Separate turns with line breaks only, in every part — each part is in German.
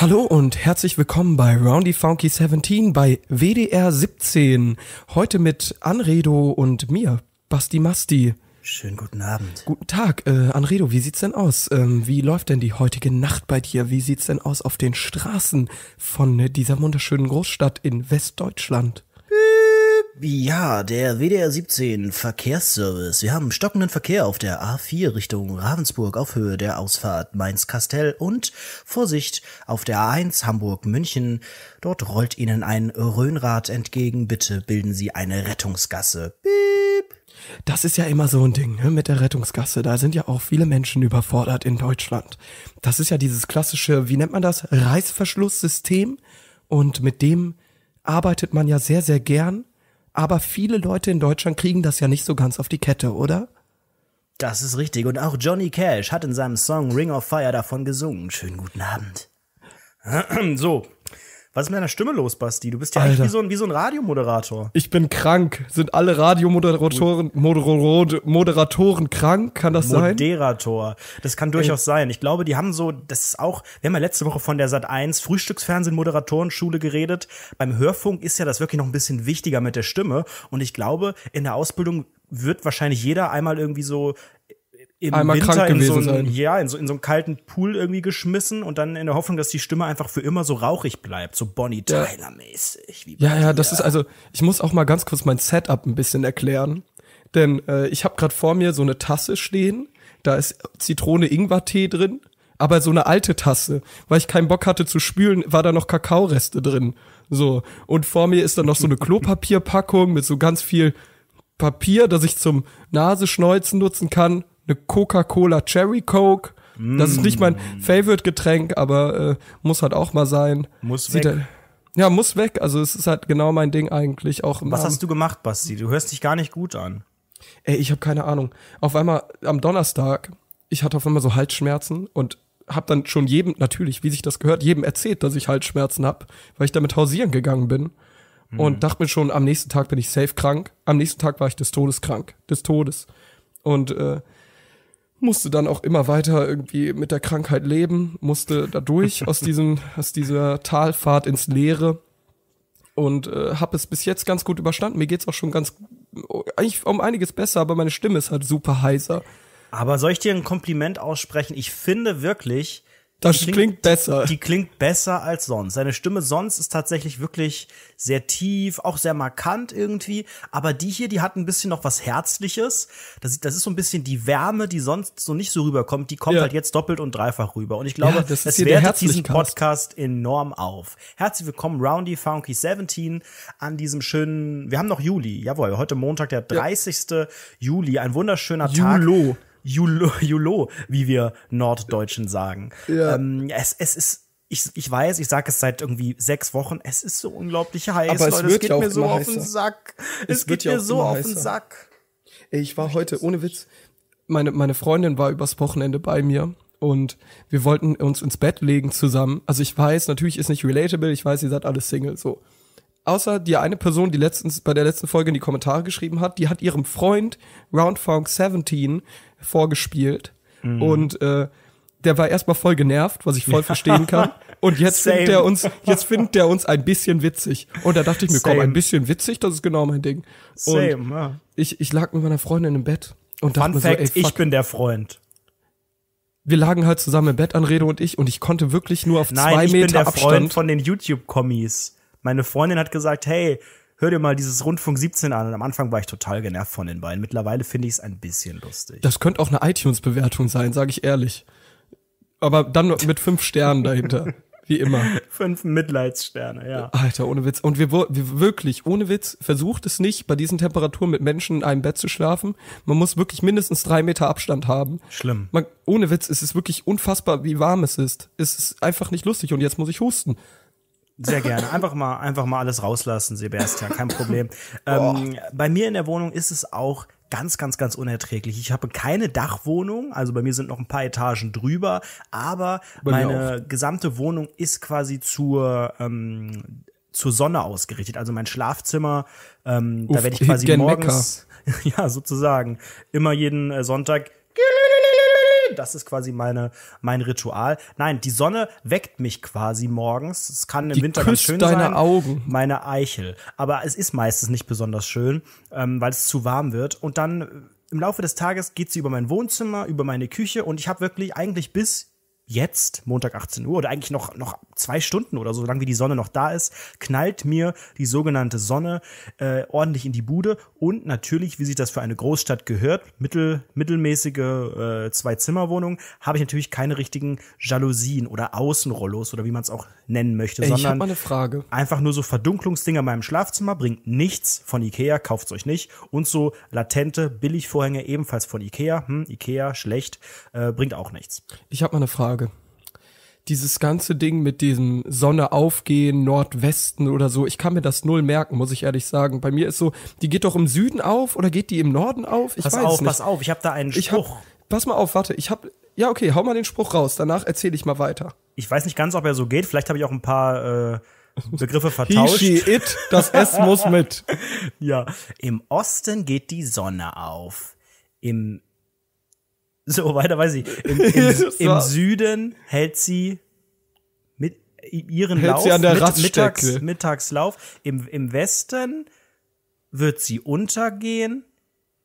Hallo und herzlich willkommen bei Roundy Funky 17 bei WDR 17. Heute mit Anredo und mir, Basti Masti. Schönen guten Abend. Guten Tag, äh, Anredo, wie sieht's denn aus? Ähm, wie läuft denn die heutige Nacht bei dir? Wie sieht's denn aus auf den Straßen von dieser wunderschönen Großstadt in Westdeutschland?
Ja, der WDR 17 Verkehrsservice. Wir haben stockenden Verkehr auf der A4 Richtung Ravensburg auf Höhe der Ausfahrt Mainz-Kastell und Vorsicht auf der A1 Hamburg-München. Dort rollt Ihnen ein Röhnrad entgegen. Bitte bilden Sie eine Rettungsgasse. Piep. Das ist ja immer so ein Ding ne, mit der Rettungsgasse. Da sind ja auch viele Menschen überfordert in
Deutschland. Das ist ja dieses klassische, wie nennt man das, Reißverschlusssystem. Und mit dem arbeitet man ja sehr, sehr gern aber viele Leute in Deutschland kriegen das ja nicht so ganz auf die Kette, oder?
Das ist richtig. Und auch Johnny Cash hat in seinem Song Ring of Fire davon gesungen. Schönen guten Abend. So, was ist mit deiner Stimme los, Basti? Du bist ja Alter. eigentlich wie so, ein, wie so ein Radiomoderator.
Ich bin krank. Sind alle Radiomoderatoren Moder
Moderatoren krank? Kann das Moderator. sein? Moderator. Das kann durchaus Ey. Äh. sein. Ich glaube, die haben so, das ist auch, wir haben ja letzte Woche von der Sat 1 Frühstücksfernsehen Moderatorenschule geredet. Beim Hörfunk ist ja das wirklich noch ein bisschen wichtiger mit der Stimme. Und ich glaube, in der Ausbildung wird wahrscheinlich jeder einmal irgendwie so im Einmal Winter krank gewesen in so einen, sein. Ja, in so, in so einen kalten Pool irgendwie geschmissen und dann in der Hoffnung, dass die Stimme einfach für immer so rauchig bleibt, so Bonnie ja. Tyler-mäßig. Ja, ja, das ist
also, ich muss auch mal ganz kurz mein Setup ein bisschen erklären. Denn äh, ich habe gerade vor mir so eine Tasse stehen, da ist Zitrone-Ingwer-Tee drin, aber so eine alte Tasse, weil ich keinen Bock hatte zu spülen, war da noch Kakaoreste drin. So, und vor mir ist dann noch so eine Klopapierpackung mit so ganz viel Papier, das ich zum Nasenschneuzen nutzen kann eine Coca-Cola Cherry Coke. Mm. Das ist nicht mein mm. Favorite-Getränk, aber äh, muss halt auch mal sein. Muss Sieht weg. Halt, ja, muss weg. Also es ist halt genau mein Ding eigentlich. Auch Was hast du
gemacht, Basti? Du hörst dich gar nicht gut
an. Ey, ich habe keine Ahnung. Auf einmal am Donnerstag, ich hatte auf einmal so Halsschmerzen und habe dann schon jedem, natürlich, wie sich das gehört, jedem erzählt, dass ich Halsschmerzen habe, weil ich damit hausieren gegangen bin. Mhm. Und hm. dachte mir schon, am nächsten Tag bin ich safe krank. Am nächsten Tag war ich des Todes krank. Des Todes. Und äh, musste dann auch immer weiter irgendwie mit der Krankheit leben, musste dadurch aus diesem aus dieser Talfahrt ins Leere und äh, habe es bis jetzt ganz gut überstanden. Mir geht's auch schon ganz eigentlich
um einiges besser, aber meine Stimme ist halt super heiser. Aber soll ich dir ein Kompliment aussprechen? Ich finde wirklich, das klingt, klingt, besser. Die klingt besser als sonst. Seine Stimme sonst ist tatsächlich wirklich sehr tief, auch sehr markant irgendwie. Aber die hier, die hat ein bisschen noch was Herzliches. Das, das ist so ein bisschen die Wärme, die sonst so nicht so rüberkommt. Die kommt ja. halt jetzt doppelt und dreifach rüber. Und ich glaube, ja, das, das wertet diesen Podcast enorm auf. Herzlich willkommen, Roundy Funky 17, an diesem schönen, wir haben noch Juli. Jawohl, heute Montag, der 30. Ja. Juli. Ein wunderschöner Julo. Tag. Julo, Julo wie wir Norddeutschen sagen. Ja. Ähm, es, es ist ich, ich weiß, ich sage es seit irgendwie sechs Wochen, es ist so unglaublich heiß, Aber es Leute, es geht ja mir so auf den Sack. Es, es geht mir so auf den Sack.
ich war heute, ohne Witz, meine, meine Freundin war übers Wochenende bei mir und wir wollten uns ins Bett legen zusammen. Also ich weiß, natürlich ist nicht relatable, ich weiß, ihr seid alle Single, so außer die eine Person, die letztens bei der letzten Folge in die Kommentare geschrieben hat, die hat ihrem Freund Roundfunk 17 vorgespielt mhm. und äh, der war erstmal voll genervt, was ich voll verstehen kann. Und jetzt Same. findet er uns, jetzt findet er uns ein bisschen witzig. Und da dachte ich mir, Same. komm, ein bisschen witzig, das ist genau mein Ding. Same, ja. ich, ich
lag mit meiner Freundin im Bett und Fun dachte Fact, so, ey, fuck. ich bin
der Freund wir lagen halt zusammen im Bett, Anrede und ich, und ich konnte wirklich nur auf Nein, zwei Meter Abstand. ich bin der Abstand. Freund
von den YouTube-Kommis. Meine Freundin hat gesagt, hey, hör dir mal dieses Rundfunk 17 an. Und am Anfang war ich total genervt von den beiden. Mittlerweile finde ich es ein bisschen lustig. Das könnte auch eine iTunes-Bewertung sein, sage ich ehrlich.
Aber dann mit fünf Sternen dahinter. Wie immer.
Fünf Mitleidssterne, ja.
Alter, ohne Witz. Und wir, wir wirklich, ohne Witz, versucht es nicht, bei diesen Temperaturen mit Menschen in einem Bett zu schlafen. Man muss wirklich mindestens drei Meter Abstand haben. Schlimm. Man, ohne Witz, es ist wirklich unfassbar, wie warm es ist.
Es ist einfach nicht lustig und jetzt muss ich husten. Sehr gerne. Einfach mal, einfach mal alles rauslassen, Sebastian, kein Problem. Ähm, bei mir in der Wohnung ist es auch ganz, ganz, ganz unerträglich. Ich habe keine Dachwohnung, also bei mir sind noch ein paar Etagen drüber, aber meine auch. gesamte Wohnung ist quasi zur ähm, zur Sonne ausgerichtet. Also mein Schlafzimmer, ähm, Uff, da werde ich quasi morgens, ja sozusagen, immer jeden äh, Sonntag das ist quasi meine, mein Ritual. Nein, die Sonne weckt mich quasi morgens. Es kann im die Winter ganz schön deine sein. Augen. Meine Eichel. Aber es ist meistens nicht besonders schön, ähm, weil es zu warm wird. Und dann äh, im Laufe des Tages geht sie über mein Wohnzimmer, über meine Küche und ich habe wirklich eigentlich bis jetzt, Montag 18 Uhr oder eigentlich noch, noch zwei Stunden oder so, solange wie die Sonne noch da ist, knallt mir die sogenannte Sonne äh, ordentlich in die Bude. Und natürlich, wie sich das für eine Großstadt gehört, mittel, mittelmäßige äh, Zwei-Zimmer-Wohnung, habe ich natürlich keine richtigen Jalousien oder Außenrollos oder wie man es auch nennen möchte, ich habe mal eine Frage. einfach nur so Verdunklungsdinger in meinem Schlafzimmer, bringt nichts von Ikea, kauft es euch nicht. Und so latente Billigvorhänge ebenfalls von Ikea, hm, Ikea, schlecht, äh, bringt auch nichts. Ich habe mal eine Frage dieses ganze Ding mit diesem Sonne aufgehen, Nordwesten
oder so, ich kann mir das null merken, muss ich ehrlich sagen. Bei mir ist so, die geht doch im Süden auf oder geht die im Norden auf? Ich pass weiß auf, nicht. pass auf, ich habe da einen Spruch. Hab, pass mal auf, warte, ich habe ja, okay, hau mal den Spruch
raus, danach erzähle ich mal weiter. Ich weiß nicht ganz, ob er so geht, vielleicht habe ich auch ein paar äh, Begriffe vertauscht. He, she, it, das S muss mit. ja, im Osten geht die Sonne auf. Im So, weiter weiß ich. Im, im, im Süden hält sie mit ihren hält Lauf, sie an der mit, Mittags, Mittagslauf. Im, Im Westen wird sie untergehen.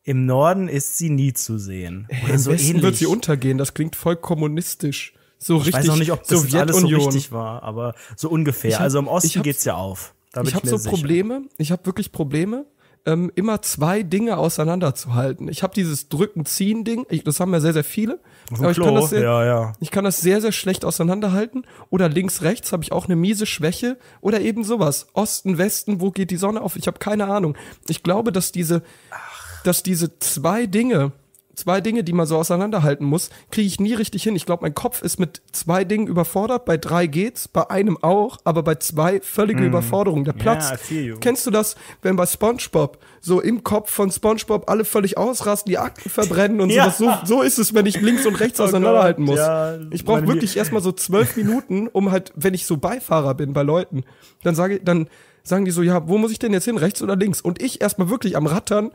Im Norden ist sie nie zu sehen. Oder Im so Westen ähnlich. wird sie untergehen. Das klingt voll kommunistisch. So ich richtig. Ich weiß noch nicht, ob das Sowjetunion. alles so richtig war, aber so ungefähr. Hab, also im Osten geht's ja auf. Da ich habe so sicher.
Probleme. Ich habe wirklich Probleme ähm, immer zwei Dinge auseinanderzuhalten. Ich habe dieses Drücken-Ziehen-Ding, das haben ja sehr, sehr viele. Aber ich, kann das sehr, ja, ja. ich kann das sehr, sehr schlecht auseinanderhalten. Oder links-rechts habe ich auch eine miese Schwäche. Oder eben sowas. Osten, Westen, wo geht die Sonne auf? Ich habe keine Ahnung. Ich glaube, dass diese, dass diese zwei Dinge zwei Dinge, die man so auseinanderhalten muss, kriege ich nie richtig hin. Ich glaube, mein Kopf ist mit zwei Dingen überfordert. Bei drei geht's, bei einem auch, aber bei zwei völlige mm. Überforderung. Der Platz. Yeah, Kennst du das, wenn bei SpongeBob so im Kopf von SpongeBob alle völlig ausrasten, die Akten verbrennen und ja. sowas? So, so ist es, wenn ich links und rechts oh auseinanderhalten muss. Ja, ich brauche wirklich erstmal so zwölf Minuten, um halt, wenn ich so Beifahrer bin bei Leuten, dann sage dann sagen die so, ja, wo muss ich denn jetzt hin, rechts oder links? Und ich erstmal wirklich am Rattern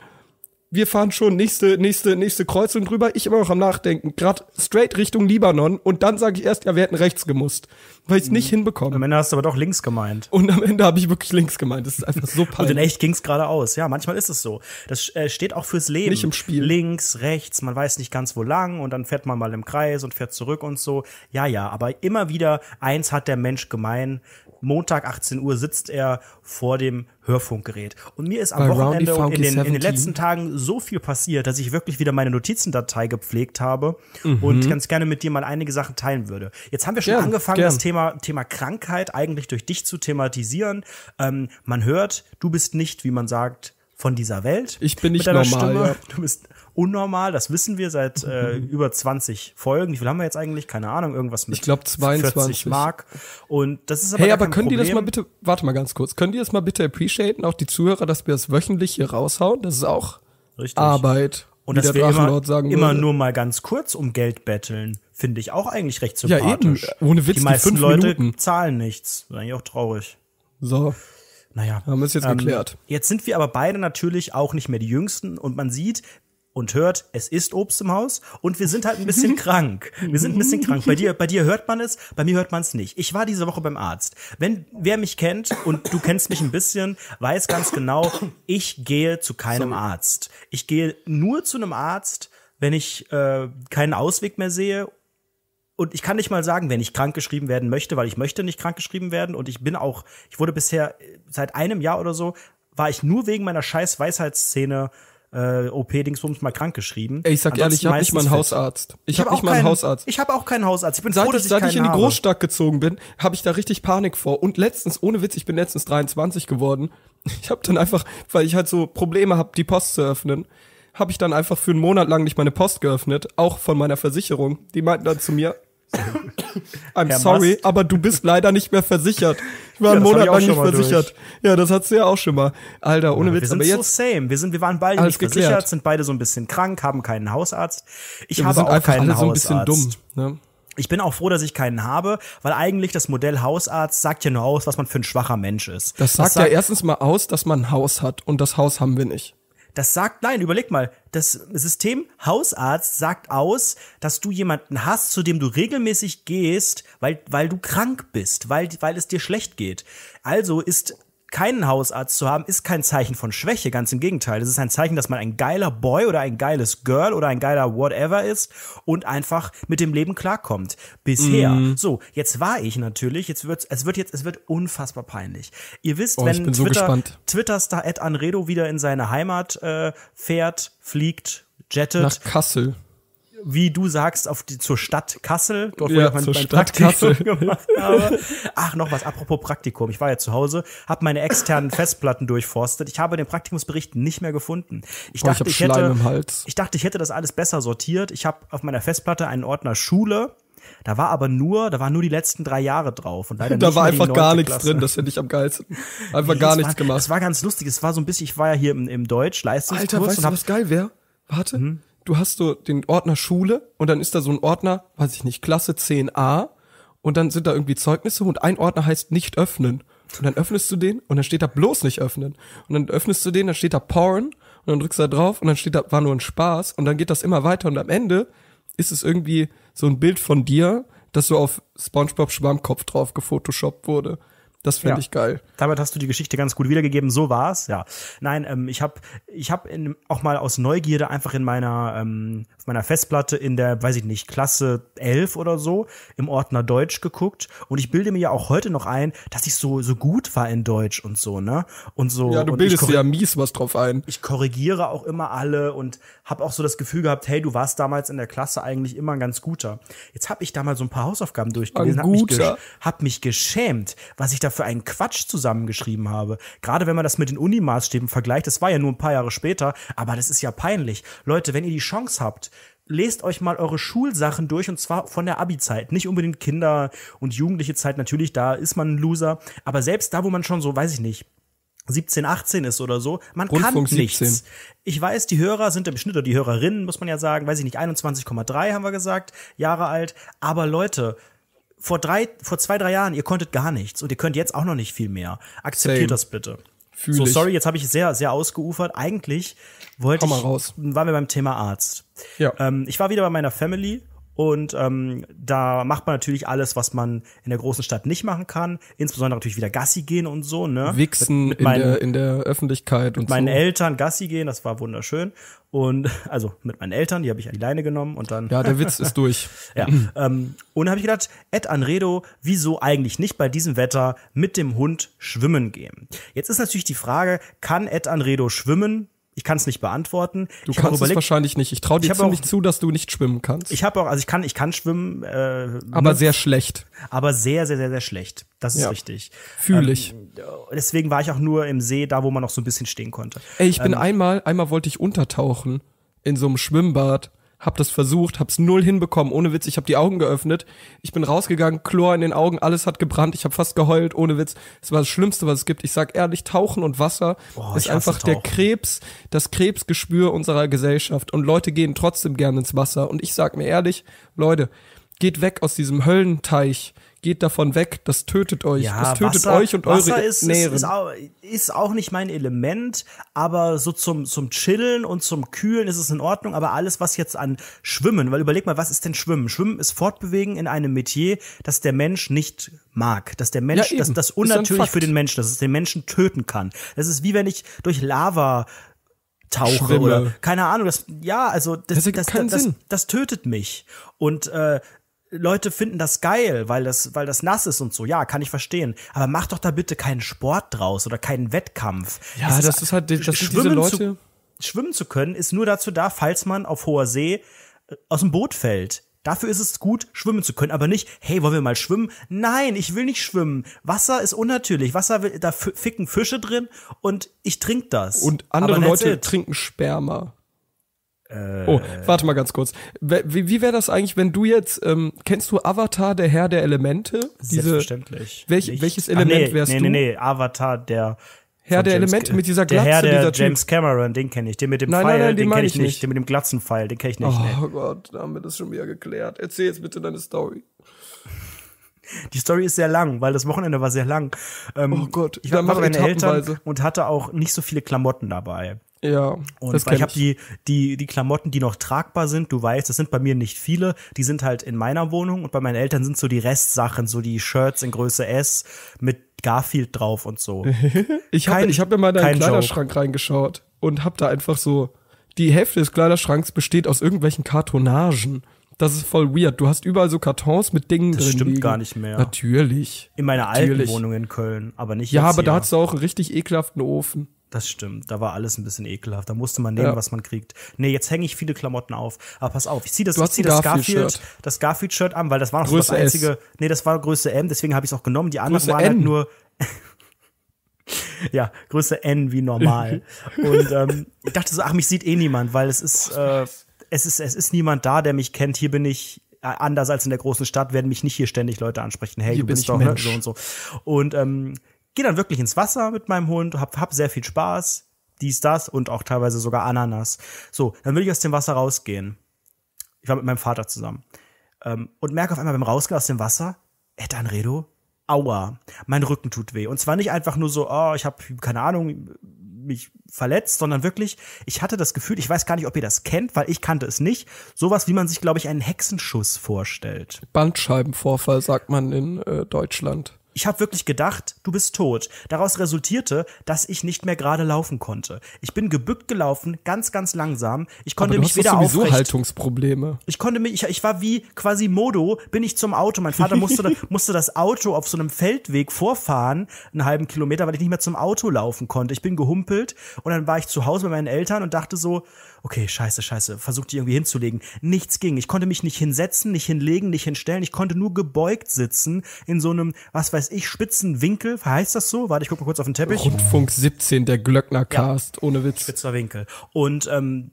wir fahren schon nächste, nächste, nächste Kreuzung drüber. Ich immer noch am Nachdenken. Gerade straight Richtung Libanon. Und
dann sage ich erst, ja, wir hätten rechts gemusst. Weil ich es mhm. nicht hinbekomme. Am Ende hast du aber doch links gemeint. Und am Ende habe ich wirklich links gemeint. Das ist einfach so peinlich. Und in echt ging's geradeaus. Ja, manchmal ist es so. Das äh, steht auch fürs Leben. Nicht im Spiel. Links, rechts, man weiß nicht ganz wo lang. Und dann fährt man mal im Kreis und fährt zurück und so. Ja, ja. Aber immer wieder, eins hat der Mensch gemein. Montag 18 Uhr sitzt er vor dem Hörfunkgerät. Und mir ist am Bei Wochenende und in den, in den, letzten Tagen so viel passiert, dass ich wirklich wieder meine Notizendatei gepflegt habe mhm. und ganz gerne mit dir mal einige Sachen teilen würde. Jetzt haben wir schon gern, angefangen, gern. das Thema, Thema Krankheit eigentlich durch dich zu thematisieren. Ähm, man hört, du bist nicht, wie man sagt, von dieser Welt. Ich bin nicht normal. Ja. Du bist unnormal. Das wissen wir seit äh, mhm. über 20 Folgen. Wie viel haben wir jetzt eigentlich? Keine Ahnung, irgendwas mit ich glaub, 22. 40 Mark. Und das ist aber Hey, aber können Problem. die das mal bitte, warte mal ganz
kurz, können die das mal bitte appreciaten, auch die Zuhörer, dass wir das wöchentlich hier raushauen? Das ist auch Richtig. Arbeit. Und dass wir immer, immer nur
mal ganz kurz um Geld betteln, finde ich auch eigentlich recht sympathisch. Ja, eben. Ohne Witz, die meisten die Leute Minuten. zahlen nichts. Das ist eigentlich auch traurig. So. Naja. Haben wir es jetzt ähm, geklärt. Jetzt sind wir aber beide natürlich auch nicht mehr die Jüngsten und man sieht, und hört, es ist Obst im Haus und wir sind halt ein bisschen krank. Wir sind ein bisschen krank. Bei dir, bei dir hört man es, bei mir hört man es nicht. Ich war diese Woche beim Arzt. Wenn wer mich kennt und du kennst mich ein bisschen, weiß ganz genau, ich gehe zu keinem Sorry. Arzt. Ich gehe nur zu einem Arzt, wenn ich äh, keinen Ausweg mehr sehe und ich kann nicht mal sagen, wenn ich krank geschrieben werden möchte, weil ich möchte nicht krank geschrieben werden und ich bin auch, ich wurde bisher äh, seit einem Jahr oder so, war ich nur wegen meiner scheiß Weisheitsszene äh, äh, OP-Dingsbums mal krank geschrieben. Ey, ich sag Ansonsten ehrlich, ich habe nicht mal einen Hausarzt. Ich, ich habe hab nicht mal einen Hausarzt. Ich habe auch keinen Hausarzt. Ich bin seit froh, dass ich, seit ich in die Großstadt
habe. gezogen bin, habe ich da richtig Panik vor. Und letztens, ohne Witz, ich bin letztens 23 geworden. Ich habe dann einfach, weil ich halt so Probleme habe, die Post zu öffnen, habe ich dann einfach für einen Monat lang nicht meine Post geöffnet, auch von meiner Versicherung. Die meinten dann zu mir, I'm Herr sorry, Mast. aber du bist leider nicht mehr versichert. Ich war ja, einen Monat lang nicht versichert.
Durch. Ja, das hattest du ja auch schon mal. Alter, ohne ja, Witz. Wir sind aber jetzt so same. Wir, sind, wir waren beide nicht versichert, sind beide so ein bisschen krank, haben keinen Hausarzt. Ich ja, habe auch keinen Hausarzt. so ein bisschen dumm. Ne? Ich bin auch froh, dass ich keinen habe, weil eigentlich das Modell Hausarzt sagt ja nur aus, was man für ein schwacher Mensch ist. Das sagt, das sagt ja erstens mal aus, dass man ein Haus hat und das Haus haben wir nicht. Das sagt, nein, überleg mal, das System Hausarzt sagt aus, dass du jemanden hast, zu dem du regelmäßig gehst, weil, weil du krank bist, weil, weil es dir schlecht geht. Also ist keinen Hausarzt zu haben, ist kein Zeichen von Schwäche, ganz im Gegenteil. Es ist ein Zeichen, dass man ein geiler Boy oder ein geiles Girl oder ein geiler Whatever ist und einfach mit dem Leben klarkommt. Bisher. Mm. So, jetzt war ich natürlich, jetzt wird's, es wird jetzt, es wird unfassbar peinlich. Ihr wisst, oh, wenn Twitter, so Twitter-Star Ed Anredo wieder in seine Heimat äh, fährt, fliegt, jettet. Nach Kassel wie du sagst, auf die, zur Stadt Kassel, dort, wo ja, ich mein, mein Praktikum Kassel. gemacht habe. Ach, noch was, apropos Praktikum. Ich war ja zu Hause, habe meine externen Festplatten durchforstet. Ich habe den Praktikumsbericht nicht mehr gefunden. Ich, Boah, dachte, ich, ich hätte, ich dachte, ich hätte das alles besser sortiert. Ich habe auf meiner Festplatte einen Ordner Schule. Da war aber nur, da waren nur die letzten drei Jahre drauf und leider Da war einfach gar nichts Klasse. drin, das finde ich am geilsten. Einfach nee, gar nichts war, gemacht. Das war ganz lustig, es war so ein bisschen, ich war ja hier im, im Deutsch, Leistungskurs. Alter, weißt du, was geil wäre? Warte.
Mhm du hast so den Ordner Schule und dann ist da so ein Ordner, weiß ich nicht, Klasse 10a und dann sind da irgendwie Zeugnisse und ein Ordner heißt nicht öffnen. Und dann öffnest du den und dann steht da bloß nicht öffnen. Und dann öffnest du den, dann steht da Porn und dann drückst du da drauf und dann steht da war nur ein Spaß und dann geht das immer weiter und am Ende ist es irgendwie so ein Bild von dir,
das so auf SpongeBob Schwammkopf drauf gefotoshoppt wurde. Das finde ja. ich geil. Damit hast du die Geschichte ganz gut wiedergegeben. So war's, ja. Nein, ähm, ich habe ich hab in, auch mal aus Neugierde einfach in meiner, ähm, auf meiner Festplatte in der, weiß ich nicht, Klasse 11 oder so im Ordner Deutsch geguckt. Und ich bilde mir ja auch heute noch ein, dass ich so, so gut war in Deutsch und so, ne? Und so. Ja, du bildest dir ja mies was drauf ein. Ich korrigiere auch immer alle und habe auch so das Gefühl gehabt, hey, du warst damals in der Klasse eigentlich immer ein ganz guter. Jetzt habe ich damals so ein paar Hausaufgaben durchgelesen, habe mich, gesch hab mich geschämt, was ich da für einen Quatsch zusammengeschrieben habe. Gerade wenn man das mit den Uni-Maßstäben vergleicht, das war ja nur ein paar Jahre später, aber das ist ja peinlich. Leute, wenn ihr die Chance habt, lest euch mal eure Schulsachen durch und zwar von der Abi-Zeit. Nicht unbedingt Kinder- und Jugendliche Zeit, natürlich, da ist man ein Loser, aber selbst da, wo man schon so, weiß ich nicht, 17, 18 ist oder so, man Rundfunk kann nichts. 17. Ich weiß, die Hörer sind im Schnitt oder die Hörerinnen, muss man ja sagen, weiß ich nicht, 21,3 haben wir gesagt, Jahre alt. Aber Leute, vor drei, vor zwei, drei Jahren, ihr konntet gar nichts und ihr könnt jetzt auch noch nicht viel mehr. Akzeptiert Same. das bitte. Fühl so, ich. sorry, jetzt habe ich sehr, sehr ausgeufert. Eigentlich wollte ich, raus. waren wir beim Thema Arzt. Ja. Ähm, ich war wieder bei meiner Family und ähm, da macht man natürlich alles, was man in der großen Stadt nicht machen kann. Insbesondere natürlich wieder Gassi gehen und so, ne? Wichsen mit, mit meinen, in, der, in
der Öffentlichkeit und meinen so.
Eltern Gassi gehen, das war wunderschön. Und also mit meinen Eltern, die habe ich an die Leine genommen und dann. Ja, der Witz ist durch. Ja. Ähm, und habe ich gedacht, Ed Anredo, wieso eigentlich nicht bei diesem Wetter mit dem Hund schwimmen gehen? Jetzt ist natürlich die Frage, kann Ed Anredo schwimmen? Ich kann es nicht beantworten. Du ich kannst überlegt, es wahrscheinlich nicht. Ich traue dir ziemlich auch,
zu, dass du nicht schwimmen kannst. Ich
habe auch, also ich kann, ich kann schwimmen. Äh, aber sehr schlecht. Aber sehr, sehr, sehr, sehr schlecht. Das ist ja. richtig. Fühle ähm, ich. Ähm, deswegen war ich auch nur im See, da wo man noch so ein bisschen stehen konnte. Ey, ich bin ähm,
einmal, einmal wollte ich untertauchen in so einem Schwimmbad hab das versucht, hab's null hinbekommen, ohne Witz, ich habe die Augen geöffnet, ich bin rausgegangen, Chlor in den Augen, alles hat gebrannt, ich habe fast geheult, ohne Witz. Es war das Schlimmste, was es gibt. Ich sag ehrlich, Tauchen und Wasser Boah, ist einfach der Krebs, das Krebsgespür unserer Gesellschaft und Leute gehen trotzdem gerne ins Wasser und ich sag mir ehrlich, Leute, geht weg aus diesem Höllenteich geht davon weg, das tötet euch, ja, das tötet Wasser, euch und Wasser eure ist, Nähren. Ist, ist,
auch, ist, auch, nicht mein Element, aber so zum, zum Chillen und zum Kühlen ist es in Ordnung, aber alles, was jetzt an Schwimmen, weil überleg mal, was ist denn Schwimmen? Schwimmen ist Fortbewegen in einem Metier, das der Mensch nicht mag, dass der Mensch, ja, dass das unnatürlich für den Menschen, dass es den Menschen töten kann. Das ist wie wenn ich durch Lava tauche Schwimme. oder keine Ahnung, das ja, also das das, das, das, das tötet mich. Und äh, Leute finden das geil, weil das, weil das nass ist und so. Ja, kann ich verstehen. Aber mach doch da bitte keinen Sport draus oder keinen Wettkampf. Ja, das, das ist, halt, das schwimmen diese Leute. Zu, schwimmen zu können ist nur dazu da, falls man auf hoher See äh, aus dem Boot fällt. Dafür ist es gut, schwimmen zu können, aber nicht, hey, wollen wir mal schwimmen? Nein, ich will nicht schwimmen. Wasser ist unnatürlich. Wasser, will, da ficken Fische drin und ich trinke das. Und andere Leute it.
trinken Sperma. Oh, äh. warte mal ganz kurz. Wie, wie wäre das eigentlich, wenn du jetzt, ähm, kennst du Avatar,
der Herr der Elemente? Diese, Selbstverständlich. Welch, welches Element ah, nee, wärst nee, du? Nee, nee, nee, Avatar, der Herr der James Elemente mit dieser Glatze, der Herr der dieser James typ. Cameron, den kenne ich. Den mit dem nein, Pfeil, nein, nein, den, den kenne ich nicht. nicht. Den mit dem glatzen Pfeil, den kenne ich nicht. Oh
nee. Gott, da haben wir das schon wieder geklärt. Erzähl jetzt bitte deine Story.
Die Story ist sehr lang, weil das Wochenende war sehr lang. Ähm, oh Gott, ich war bei meinen Eltern und hatte auch nicht so viele Klamotten dabei. Ja. Und das ich habe die, die, die Klamotten, die noch tragbar sind, du weißt, das sind bei mir nicht viele, die sind halt in meiner Wohnung und bei meinen Eltern sind so die Restsachen, so die Shirts in Größe S mit Garfield drauf und so. ich habe ich hab in meinen Kleiderschrank
Joke. reingeschaut und habe da einfach so, die Hälfte des Kleiderschranks besteht aus irgendwelchen Kartonagen. Das ist voll weird. Du hast überall so Kartons mit Dingen das drin. Das stimmt liegen. gar nicht mehr. Natürlich. In meiner alten Wohnung in Köln, aber nicht. Ja, aber hier. da hast
du auch einen richtig ekelhaften Ofen. Das stimmt, da war alles ein bisschen ekelhaft. Da musste man nehmen, ja. was man kriegt. Nee, jetzt hänge ich viele Klamotten auf. Aber pass auf, ich ziehe das, zieh das Garfield, das Garfield Shirt an, weil das war noch so das einzige. S. Nee, das war Größe M, deswegen habe ich es auch genommen. Die anderen Größe waren halt N. halt nur ja, Größe N wie normal. Und ähm, ich dachte so, ach, mich sieht eh niemand, weil es ist äh, es ist es ist niemand da, der mich kennt. Hier bin ich äh, anders als in der großen Stadt werden mich nicht hier ständig Leute ansprechen. Hey, hier du bist doch ne, Mensch. so und so. Und ähm, gehe dann wirklich ins Wasser mit meinem Hund, hab, hab sehr viel Spaß, dies, das und auch teilweise sogar Ananas. So, dann will ich aus dem Wasser rausgehen. Ich war mit meinem Vater zusammen. Ähm, und merke auf einmal beim Rausgehen aus dem Wasser, Etanredo, aua, mein Rücken tut weh. Und zwar nicht einfach nur so, oh, ich habe keine Ahnung, mich verletzt, sondern wirklich, ich hatte das Gefühl, ich weiß gar nicht, ob ihr das kennt, weil ich kannte es nicht, sowas, wie man sich, glaube ich, einen Hexenschuss vorstellt. Bandscheibenvorfall sagt man in äh, Deutschland. Ich habe wirklich gedacht, du bist tot. Daraus resultierte, dass ich nicht mehr gerade laufen konnte. Ich bin gebückt gelaufen, ganz, ganz langsam. Ich konnte mich weder sowieso aufrecht.
Haltungsprobleme.
Ich konnte mich, ich, ich war wie quasi Modo, bin ich zum Auto. Mein Vater musste, musste das Auto auf so einem Feldweg vorfahren, einen halben Kilometer, weil ich nicht mehr zum Auto laufen konnte. Ich bin gehumpelt und dann war ich zu Hause bei meinen Eltern und dachte so, okay, scheiße, scheiße, versucht die irgendwie hinzulegen. Nichts ging. Ich konnte mich nicht hinsetzen, nicht hinlegen, nicht hinstellen. Ich konnte nur gebeugt sitzen in so einem, was weiß ich, spitzen Winkel. Heißt das so? Warte, ich guck mal kurz auf den Teppich. Rundfunk 17, der Glöckner Cast, ja. ohne Witz. Spitzer Winkel. Und ähm,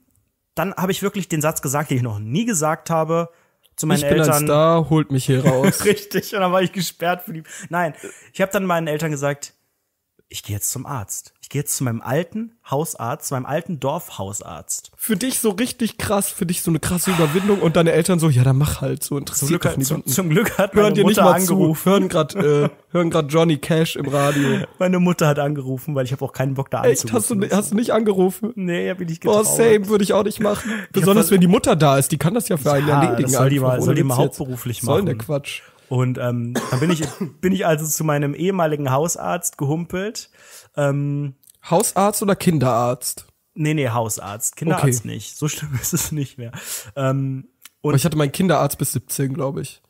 dann habe ich wirklich den Satz gesagt, den ich noch nie gesagt habe zu meinen ich bin Eltern. Ein
Star, holt mich hier raus.
Richtig, und dann war ich gesperrt für die. Nein, ich habe dann meinen Eltern gesagt, ich gehe jetzt zum Arzt. Ich gehe jetzt zu meinem alten Hausarzt, zu meinem alten Dorfhausarzt.
Für dich so richtig krass, für dich so eine krasse Überwindung und deine Eltern so, ja, dann mach halt so interessiert zum zum, zum, Glück hat meine Hören Mutter angerufen. Zu.
Hören gerade äh, hören gerade Johnny Cash im Radio. Meine Mutter hat angerufen, weil ich habe auch keinen Bock da anzurufen. Echt,
hast du hast du nicht angerufen? Nee, hab ich nicht getraut. Oh, same würde ich auch nicht machen. Besonders wenn die Mutter da ist, die kann das ja für einen ja, erledigen. Das soll die mal, soll die mal hauptberuflich machen. Soll der
Quatsch. Und ähm, dann bin ich, bin ich also zu meinem ehemaligen Hausarzt gehumpelt. Ähm, Hausarzt oder Kinderarzt? Nee, nee, Hausarzt. Kinderarzt okay. nicht. So schlimm ist es nicht mehr. Ähm, und Aber ich hatte meinen Kinderarzt bis 17, glaube ich.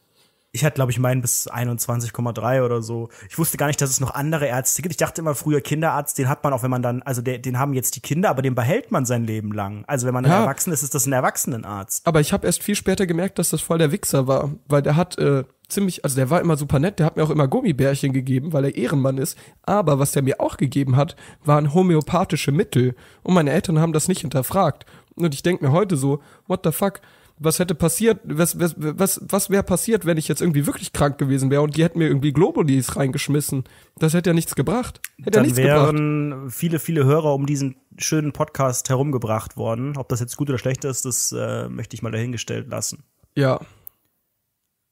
Ich hatte, glaube ich, meinen bis 21,3 oder so. Ich wusste gar nicht, dass es noch andere Ärzte gibt. Ich dachte immer früher, Kinderarzt, den hat man auch, wenn man dann, also der, den haben jetzt die Kinder, aber den behält man sein Leben lang. Also wenn man ja. Erwachsener ist, ist das ein Erwachsenenarzt.
Aber ich habe erst viel später gemerkt, dass das voll der Wichser war, weil der hat äh, ziemlich, also der war immer super nett, der hat mir auch immer Gummibärchen gegeben, weil er Ehrenmann ist. Aber was der mir auch gegeben hat, waren homöopathische Mittel. Und meine Eltern haben das nicht hinterfragt. Und ich denke mir heute so, what the fuck? was hätte passiert, was, was, was, was wäre passiert, wenn ich jetzt irgendwie
wirklich krank gewesen wäre und die hätten mir irgendwie Globulis reingeschmissen.
Das hätte ja nichts gebracht. Hätte Dann ja nichts wären
gebracht. viele, viele Hörer um diesen schönen Podcast herumgebracht worden. Ob das jetzt gut oder schlecht ist, das äh, möchte ich mal dahingestellt lassen. Ja,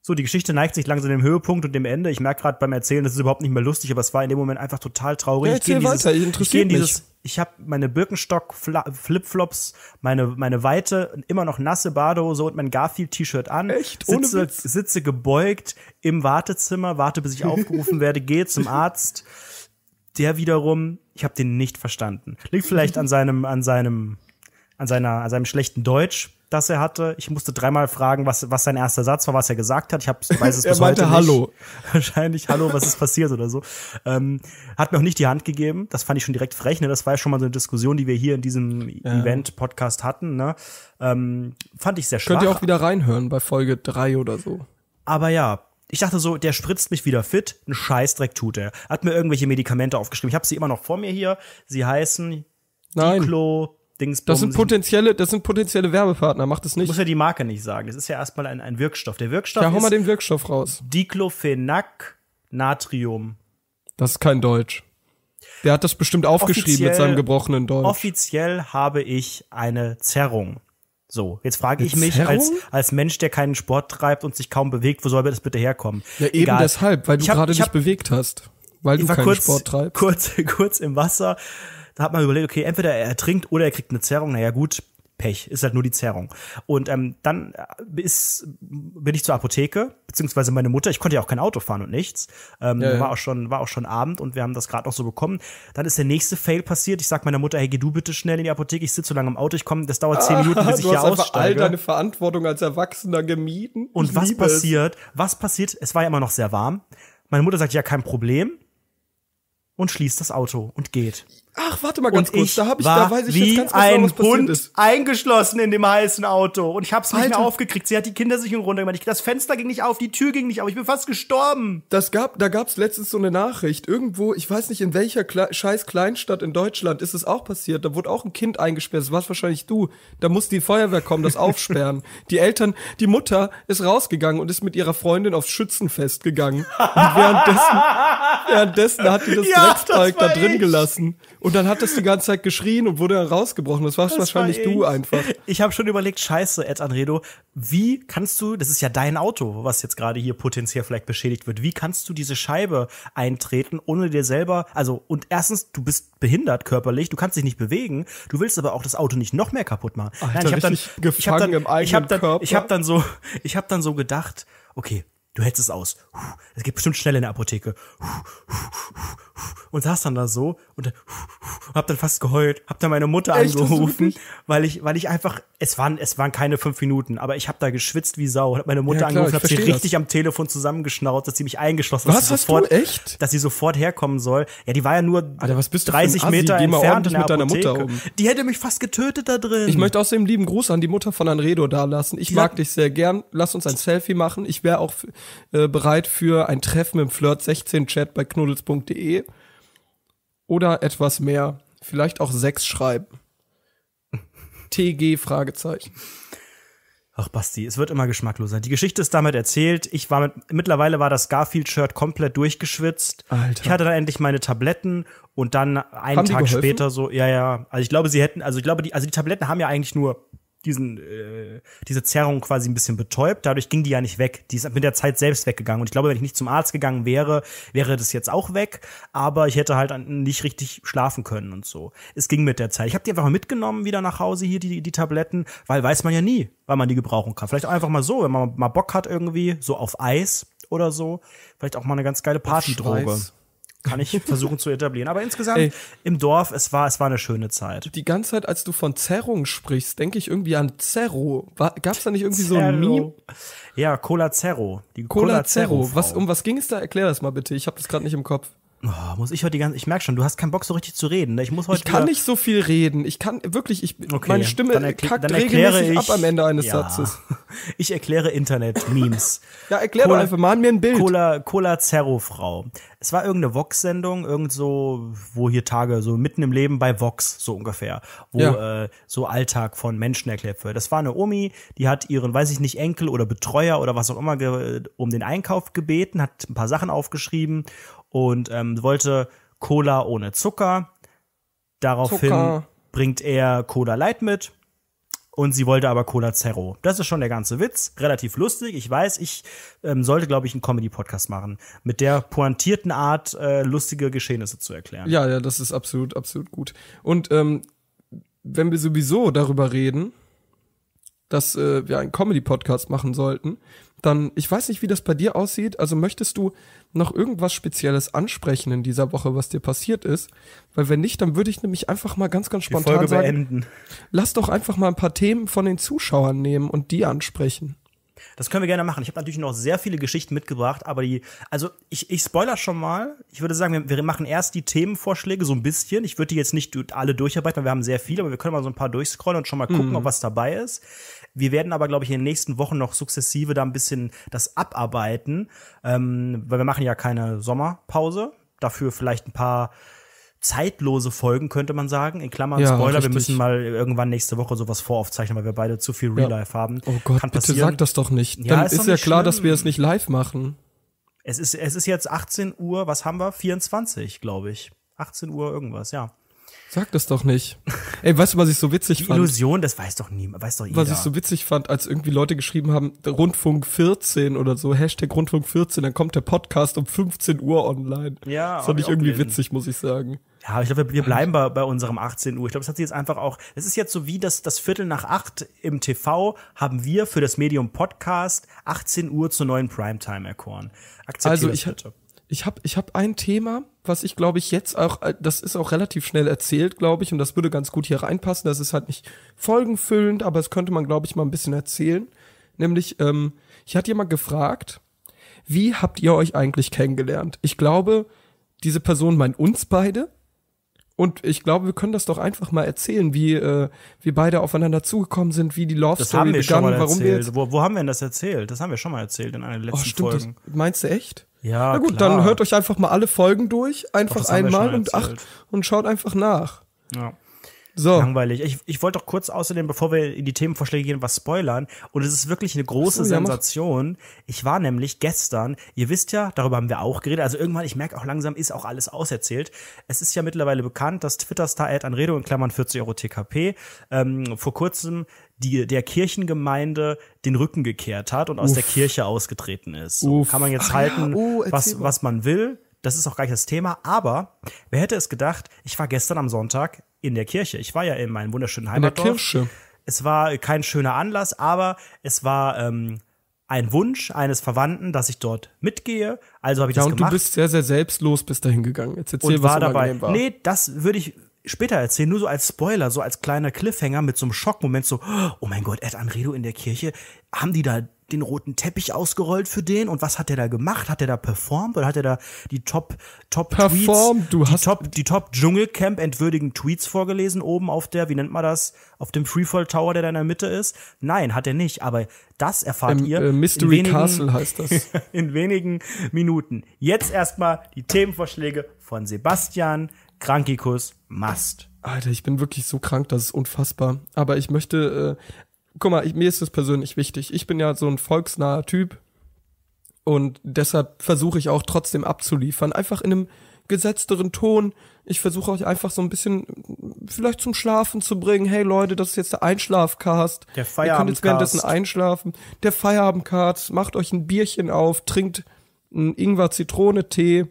so, die Geschichte neigt sich langsam dem Höhepunkt und dem Ende. Ich merke gerade beim Erzählen, das ist überhaupt nicht mehr lustig, aber es war in dem Moment einfach total traurig. Ja, ich gehe in dieses, weiter, ich, gehe in dieses, mich. ich habe meine Birkenstock Flipflops, meine meine weite immer noch nasse Badehose und mein Garfield T-Shirt an. Echt? Ohne sitze, Witz. sitze gebeugt im Wartezimmer, warte bis ich aufgerufen werde, gehe zum Arzt. Der wiederum, ich habe den nicht verstanden. Liegt vielleicht an seinem an seinem an seiner an seinem schlechten Deutsch das er hatte. Ich musste dreimal fragen, was, was sein erster Satz war, was er gesagt hat. Ich hab, weiß es er bis heute Hallo. Nicht. Wahrscheinlich Hallo, was ist passiert oder so. Ähm, hat mir auch nicht die Hand gegeben. Das fand ich schon direkt frech. Ne? Das war ja schon mal so eine Diskussion, die wir hier in diesem ja. Event-Podcast hatten. Ne? Ähm, fand ich sehr schwach. Könnt ihr auch wieder reinhören bei Folge drei oder so. Aber ja, ich dachte so, der spritzt mich wieder fit, ein Scheißdreck tut er. Hat mir irgendwelche Medikamente aufgeschrieben. Ich habe sie immer noch vor mir hier. Sie heißen Nein. Diclo, Dingsbums. Das sind potenzielle, das sind potenzielle Werbepartner, macht es nicht. Muss ja die Marke nicht sagen. Das ist ja erstmal ein, ein Wirkstoff. Der Wirkstoff ja, hol mal den Wirkstoff raus. Diclofenac Natrium.
Das ist kein Deutsch. Der hat das bestimmt aufgeschrieben offiziell, mit seinem gebrochenen Deutsch.
Offiziell habe ich eine Zerrung. So, jetzt frage ich mich als, als Mensch, der keinen Sport treibt und sich kaum bewegt, wo soll mir das bitte herkommen? Ja, eben Egal. deshalb, weil du gerade dich bewegt
hast. Weil du keinen kurz, Sport
treibst. Kurz, kurz im Wasser da hat man überlegt, okay, entweder er ertrinkt oder er kriegt eine Zerrung. Naja, gut, Pech, ist halt nur die Zerrung. Und ähm, dann äh, ist, bin ich zur Apotheke, beziehungsweise meine Mutter, ich konnte ja auch kein Auto fahren und nichts. Ähm, ja, ja. War, auch schon, war auch schon Abend und wir haben das gerade noch so bekommen. Dann ist der nächste Fail passiert. Ich sag meiner Mutter, hey, geh du bitte schnell in die Apotheke, ich sitze so lange im Auto, ich komme, das dauert zehn ah, Minuten, bis ich hier aussteige. Du all deine
Verantwortung als Erwachsener gemieden. Und ich was passiert?
Was passiert? Es war ja immer noch sehr warm. Meine Mutter sagt, ja, kein Problem. Und schließt das Auto und geht. Ach, warte mal ganz und kurz, da habe ich, da weiß ich jetzt ganz genau, was passiert Hund ist. eingeschlossen in dem heißen Auto und ich hab's nicht Alter. mehr aufgekriegt. Sie hat die Kindersicherung runtergemacht. Ich, das Fenster ging nicht auf, die Tür ging nicht auf. Ich
bin fast gestorben. Das gab, da gab's letztens so eine Nachricht irgendwo, ich weiß nicht in welcher Kle scheiß Kleinstadt in Deutschland ist es auch passiert. Da wurde auch ein Kind eingesperrt. Das warst wahrscheinlich du. Da muss die Feuerwehr kommen, das aufsperren. die Eltern, die Mutter ist rausgegangen und ist mit ihrer Freundin aufs Schützenfest gegangen. Und währenddessen, währenddessen hat die das ja, Dreckszeug da drin ich.
gelassen und dann hat das die ganze Zeit geschrien und wurde rausgebrochen. Das warst das wahrscheinlich war du einfach. Ich habe schon überlegt, scheiße, Ed Anredo, wie kannst du, das ist ja dein Auto, was jetzt gerade hier potenziell vielleicht beschädigt wird, wie kannst du diese Scheibe eintreten, ohne dir selber, also, und erstens, du bist behindert körperlich, du kannst dich nicht bewegen, du willst aber auch das Auto nicht noch mehr kaputt machen. Alter, Nein, ich habe dann, hab dann, ich hab dann, hab dann so, ich habe dann so gedacht, okay, Du hältst es aus. Es geht bestimmt schnell in der Apotheke. Und saß dann da so und hab dann fast geheult, hab dann meine Mutter Echt, angerufen, weil ich, weil ich einfach, es waren, es waren keine fünf Minuten, aber ich hab da geschwitzt wie Sau, hab meine Mutter ja, klar, angerufen, hab sie richtig am Telefon zusammengeschnauzt, dass sie mich eingeschlossen hat, dass, sie sofort, Echt? dass sie sofort herkommen soll. Ja, die war ja nur Alter, was bist 30 du 30 Meter entfernt in der mit deiner Mutter um. Die hätte mich fast getötet da drin. Ich möchte außerdem lieben Gruß
an die Mutter von Anredo da lassen. Ich die mag dich sehr gern. Lass uns ein Selfie machen. Ich wäre auch äh, bereit für ein Treffen im Flirt16-Chat bei knuddels.de oder
etwas mehr. Vielleicht auch sechs schreiben. TG Fragezeichen. Ach Basti, es wird immer geschmackloser. Die Geschichte ist damit erzählt. Ich war mit, mittlerweile war das Garfield-Shirt komplett durchgeschwitzt. Alter. Ich hatte dann endlich meine Tabletten und dann einen haben Tag später so, ja, ja. Also ich glaube, sie hätten, also ich glaube, die, also die Tabletten haben ja eigentlich nur diesen, äh, diese Zerrung quasi ein bisschen betäubt. Dadurch ging die ja nicht weg. Die ist mit der Zeit selbst weggegangen. Und ich glaube, wenn ich nicht zum Arzt gegangen wäre, wäre das jetzt auch weg. Aber ich hätte halt nicht richtig schlafen können und so. Es ging mit der Zeit. Ich habe die einfach mal mitgenommen wieder nach Hause hier, die, die Tabletten, weil weiß man ja nie, wann man die gebrauchen kann. Vielleicht auch einfach mal so, wenn man mal Bock hat irgendwie, so auf Eis oder so. Vielleicht auch mal eine ganz geile Partydroge kann ich versuchen zu etablieren. Aber insgesamt Ey, im Dorf, es war, es war eine schöne Zeit. Die ganze Zeit, als du von Zerrung sprichst, denke ich irgendwie an Zerro. Gab es da nicht irgendwie Zerro. so ein Meme? Ja, Cola Zerro. Die Cola, Cola Zerro. Zerro
was, um was ging es da? Erklär das mal bitte. Ich habe das gerade nicht im Kopf. Oh, muss ich heute die ganze. Ich merke schon, du hast keinen Bock, so
richtig zu reden. Ne? Ich muss heute. Ich kann nicht so viel reden. Ich kann wirklich. Ich, okay, meine Stimme dann kackt dann regelmäßig ich, ab am Ende eines ja. Satzes. Ich erkläre Internet-Memes. ja, erklär doch einfach. Machen mir ein Bild. Cola, Cola Zerro-Frau. Es war irgendeine Vox-Sendung, irgend so, wo hier Tage, so mitten im Leben bei Vox, so ungefähr, wo ja. äh, so Alltag von Menschen erklärt wird. Das war eine Omi, die hat ihren, weiß ich nicht, Enkel oder Betreuer oder was auch immer um den Einkauf gebeten, hat ein paar Sachen aufgeschrieben und ähm, wollte Cola ohne Zucker. Daraufhin Zucker. bringt er Cola Light mit und sie wollte aber Cola Zero. Das ist schon der ganze Witz. Relativ lustig. Ich weiß, ich ähm, sollte, glaube ich, einen Comedy-Podcast machen, mit der pointierten Art, äh, lustige Geschehnisse zu erklären.
Ja, ja, das ist absolut, absolut gut. Und ähm, wenn wir sowieso darüber reden, dass äh, wir einen Comedy-Podcast machen sollten, dann, ich weiß nicht, wie das bei dir aussieht. Also möchtest du noch irgendwas Spezielles ansprechen in dieser Woche, was dir passiert ist? Weil wenn nicht, dann würde ich nämlich einfach mal ganz, ganz spontan sagen, lass doch einfach mal ein paar Themen von den Zuschauern nehmen und die ansprechen.
Das können wir gerne machen. Ich habe natürlich noch sehr viele Geschichten mitgebracht, aber die, also ich, ich spoiler schon mal. Ich würde sagen, wir, wir machen erst die Themenvorschläge so ein bisschen. Ich würde die jetzt nicht alle durcharbeiten, weil wir haben sehr viele, aber wir können mal so ein paar durchscrollen und schon mal gucken, mhm. ob was dabei ist. Wir werden aber, glaube ich, in den nächsten Wochen noch sukzessive da ein bisschen das abarbeiten, ähm, weil wir machen ja keine Sommerpause. Dafür vielleicht ein paar zeitlose Folgen, könnte man sagen. In Klammern, ja, Spoiler, wir müssen mal irgendwann nächste Woche sowas voraufzeichnen, weil wir beide zu viel Real ja. Life haben. Oh Gott, Kann bitte sag das doch nicht. Ja, Dann ist, ist ja klar, schlimm. dass wir es nicht
live machen.
Es ist, es ist jetzt 18 Uhr, was haben wir? 24, glaube ich. 18 Uhr irgendwas, ja.
Sag das doch nicht. Ey, weißt du, was ich so witzig die fand? Illusion, das weiß doch niemand, weiß doch jeder. Was ich so witzig fand, als irgendwie Leute geschrieben haben, Rundfunk 14 oder so, Hashtag Rundfunk 14,
dann kommt der Podcast um 15 Uhr online. Ja. Das fand ich irgendwie gelesen. witzig, muss ich sagen. Ja, ich glaube, wir bleiben bei, bei unserem 18 Uhr. Ich glaube, es hat sich jetzt einfach auch. Es ist jetzt so wie das, das Viertel nach acht im TV haben wir für das Medium Podcast 18 Uhr zur neuen Primetime erkoren. Akzeptiere also ich, bitte ich habe ich hab ein Thema, was ich glaube ich jetzt auch, äh, das ist auch
relativ schnell erzählt, glaube ich, und das würde ganz gut hier reinpassen. Das ist halt nicht folgenfüllend, aber es könnte man, glaube ich, mal ein bisschen erzählen. Nämlich, ähm, ich hatte jemand gefragt, wie habt ihr euch eigentlich kennengelernt? Ich glaube, diese Person meint uns beide. Und ich glaube, wir können das doch einfach mal erzählen, wie äh, wir beide aufeinander zugekommen sind, wie die Love das Story begann, warum erzählt. wir jetzt
wo, wo haben wir denn das erzählt? Das haben wir schon mal erzählt in einer der oh, letzten oh, stimmt, Folgen. Das, meinst
du echt? Ja, Na gut, klar. dann hört euch einfach mal alle Folgen durch, einfach Doch, einmal und, acht und schaut einfach nach.
Ja. So. Langweilig. Ich, ich wollte doch kurz außerdem, bevor wir in die Themenvorschläge gehen, was spoilern. Und es ist wirklich eine große so, ja, Sensation. Ich war nämlich gestern, ihr wisst ja, darüber haben wir auch geredet. Also irgendwann, ich merke auch langsam, ist auch alles auserzählt. Es ist ja mittlerweile bekannt, dass Twitter-Star ad an Anredo in Klammern 40 Euro TKP ähm, vor kurzem die der Kirchengemeinde den Rücken gekehrt hat und Uff. aus der Kirche ausgetreten ist. So, kann man jetzt Ach halten, ja. oh, was, was man will. Das ist auch gar nicht das Thema. Aber wer hätte es gedacht, ich war gestern am Sonntag in der Kirche. Ich war ja in meinem wunderschönen Heimatdorf. In der Kirche. Es war kein schöner Anlass, aber es war ähm, ein Wunsch eines Verwandten, dass ich dort mitgehe. Also habe ich ja, das und gemacht. Du
bist sehr, sehr selbstlos bis dahin gegangen. Jetzt erzähl, und war dabei. War. Nee,
das würde ich später erzählen, nur so als Spoiler, so als kleiner Cliffhanger mit so einem Schockmoment, so, oh mein Gott, Ed Anredo in der Kirche, haben die da den roten Teppich ausgerollt für den und was hat er da gemacht? Hat er da performt oder hat er da die Top Top performt, Tweets, du die hast Top die Top Dschungelcamp entwürdigen Tweets vorgelesen oben auf der, wie nennt man das, auf dem Freefall Tower, der da in der Mitte ist? Nein, hat er nicht, aber das erfahrt ähm, ihr äh, Mystery wenigen, Castle heißt das. in wenigen Minuten. Jetzt erstmal die Themenvorschläge von Sebastian Krankikus Mast.
Alter, ich bin wirklich so krank, das ist unfassbar.
Aber ich möchte äh,
guck mal, ich, mir ist das persönlich wichtig. Ich bin ja so ein volksnaher Typ und deshalb versuche ich auch trotzdem abzuliefern. Einfach in einem gesetzteren Ton. Ich versuche euch einfach so ein bisschen äh, vielleicht zum Schlafen zu bringen. Hey Leute, das ist jetzt der Einschlafcast. Der Feierabendcast. Ihr könnt jetzt währenddessen einschlafen. Der Feierabendcast. Macht euch ein Bierchen auf, trinkt einen Ingwer-Zitrone-Tee,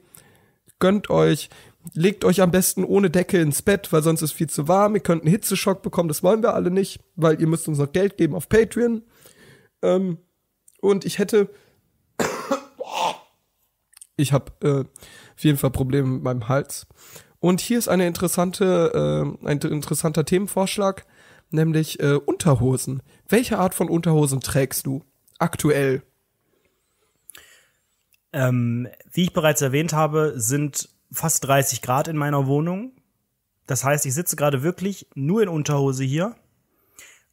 gönnt euch legt euch am besten ohne Decke ins Bett, weil sonst ist viel zu warm. Ihr könnt einen Hitzeschock bekommen, das wollen wir alle nicht, weil ihr müsst uns noch Geld geben auf Patreon. Ähm, und ich hätte. ich habe äh, auf jeden Fall Probleme mit meinem Hals. Und hier ist eine interessante, äh, ein interessanter Themenvorschlag, nämlich äh, Unterhosen.
Welche Art von Unterhosen trägst du aktuell? Ähm, wie ich bereits erwähnt habe, sind fast 30 Grad in meiner Wohnung. Das heißt, ich sitze gerade wirklich nur in Unterhose hier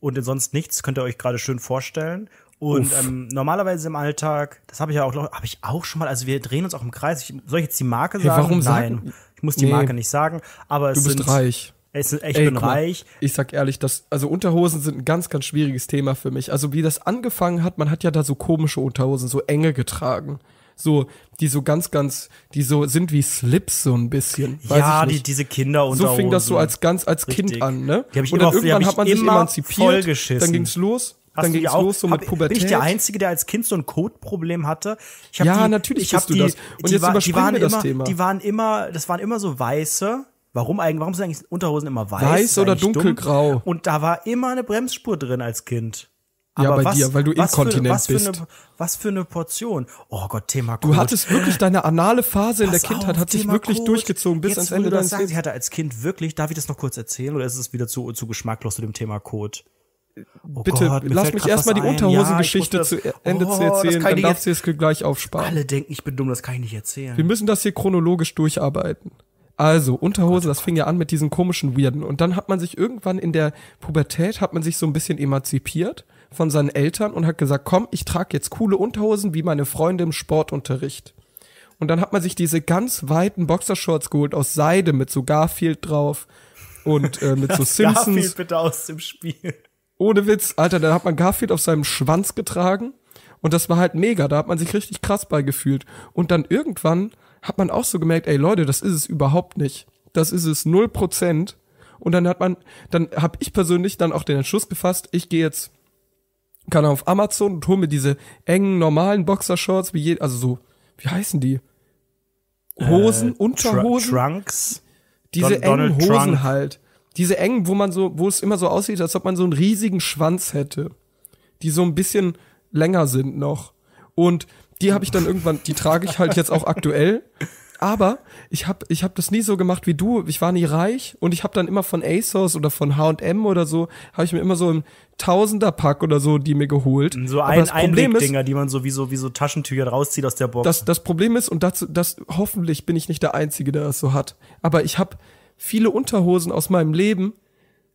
und in sonst nichts, könnt ihr euch gerade schön vorstellen. Und ähm, normalerweise im Alltag, das habe ich ja auch, habe ich auch schon mal, also wir drehen uns auch im Kreis. Ich, soll ich jetzt die Marke sagen? Hey, warum Nein, sagen? ich muss die nee. Marke nicht sagen. Aber du bist sind, reich. Es, ich Ey, bin mal, reich.
Ich sag ehrlich, das, also Unterhosen sind ein ganz, ganz schwieriges Thema für mich. Also wie das angefangen hat, man hat ja da so komische Unterhosen, so enge getragen so, die so ganz, ganz, die so sind wie Slips so ein bisschen. ja, die, diese Kinder und So fing das so als ganz, als Richtig. Kind an, ne? Die hab ich und dann immer, irgendwann hat man sich emanzipiert. Dann ging's los. Hast dann ging's auch, los so mit hab, Pubertät. Bin ich der Einzige,
der als Kind so ein Codeproblem hatte? Ich hab ja, die, natürlich ich hab die, das. Und die, jetzt war, die waren wir das immer, Thema. Die waren immer, das waren immer so weiße. Warum eigentlich, warum sind eigentlich Unterhosen immer weiß? Weiß oder dunkelgrau? Dumm? Und da war immer eine Bremsspur drin als Kind. Aber ja, bei was, dir, weil du inkontinent für, bist. Für eine, was für eine Portion. Oh Gott, Thema Kot. Du hattest wirklich deine anale Phase Pass in der Kindheit, hat sich wirklich Kot. durchgezogen bis Jetzt, ans Ende deines sagst, Ich hatte als Kind wirklich, darf ich das noch kurz erzählen oder ist es wieder zu, zu geschmacklos zu dem Thema Kot? Oh Bitte, Gott, lass mich erstmal die Unterhosengeschichte ja, zu e- Ende oh, zu erzählen, dann darfst du es gleich aufsparen. Alle denken, ich bin dumm, das kann ich nicht erzählen. Wir müssen
das hier chronologisch durcharbeiten. Also, Unterhose, oh das oh fing ja an mit diesen komischen Weirden. Und dann hat man sich irgendwann in der Pubertät, hat man sich so ein bisschen emanzipiert von seinen Eltern und hat gesagt, komm, ich trage jetzt coole Unterhosen wie meine Freunde im Sportunterricht. Und dann hat man sich diese ganz weiten Boxershorts geholt aus Seide mit so Garfield drauf und äh, mit so Simpsons. Garfield bitte aus dem Spiel. Ohne Witz, Alter, da hat man Garfield auf seinem Schwanz getragen und das war halt mega, da hat man sich richtig krass bei gefühlt. Und dann irgendwann hat man auch so gemerkt, ey Leute, das ist es überhaupt nicht. Das ist es null Prozent. Und dann hat man, dann habe ich persönlich dann auch den Entschluss gefasst, ich gehe jetzt kann auf Amazon und hol mir diese engen, normalen Boxershorts, wie je, also so, wie heißen die? Äh, Hosen, äh, Unterhosen? Tr Trunks? Diese Don engen Donald Hosen Trunk. halt. Diese engen, wo man so, wo es immer so aussieht, als ob man so einen riesigen Schwanz hätte. Die so ein bisschen länger sind noch. Und die habe ich dann irgendwann, die trage ich halt jetzt auch aktuell aber ich habe ich hab das nie so gemacht wie du. Ich war nie reich und ich habe dann immer von ASOS oder von H&M oder so, habe ich mir immer so ein Tausender-Pack oder so die mir geholt. So ein Einwegdinger,
die man so wie, so wie so Taschentücher rauszieht aus der Box. Das,
das Problem ist, und dazu, das, hoffentlich bin ich nicht der Einzige, der das so hat, aber ich habe viele Unterhosen aus meinem Leben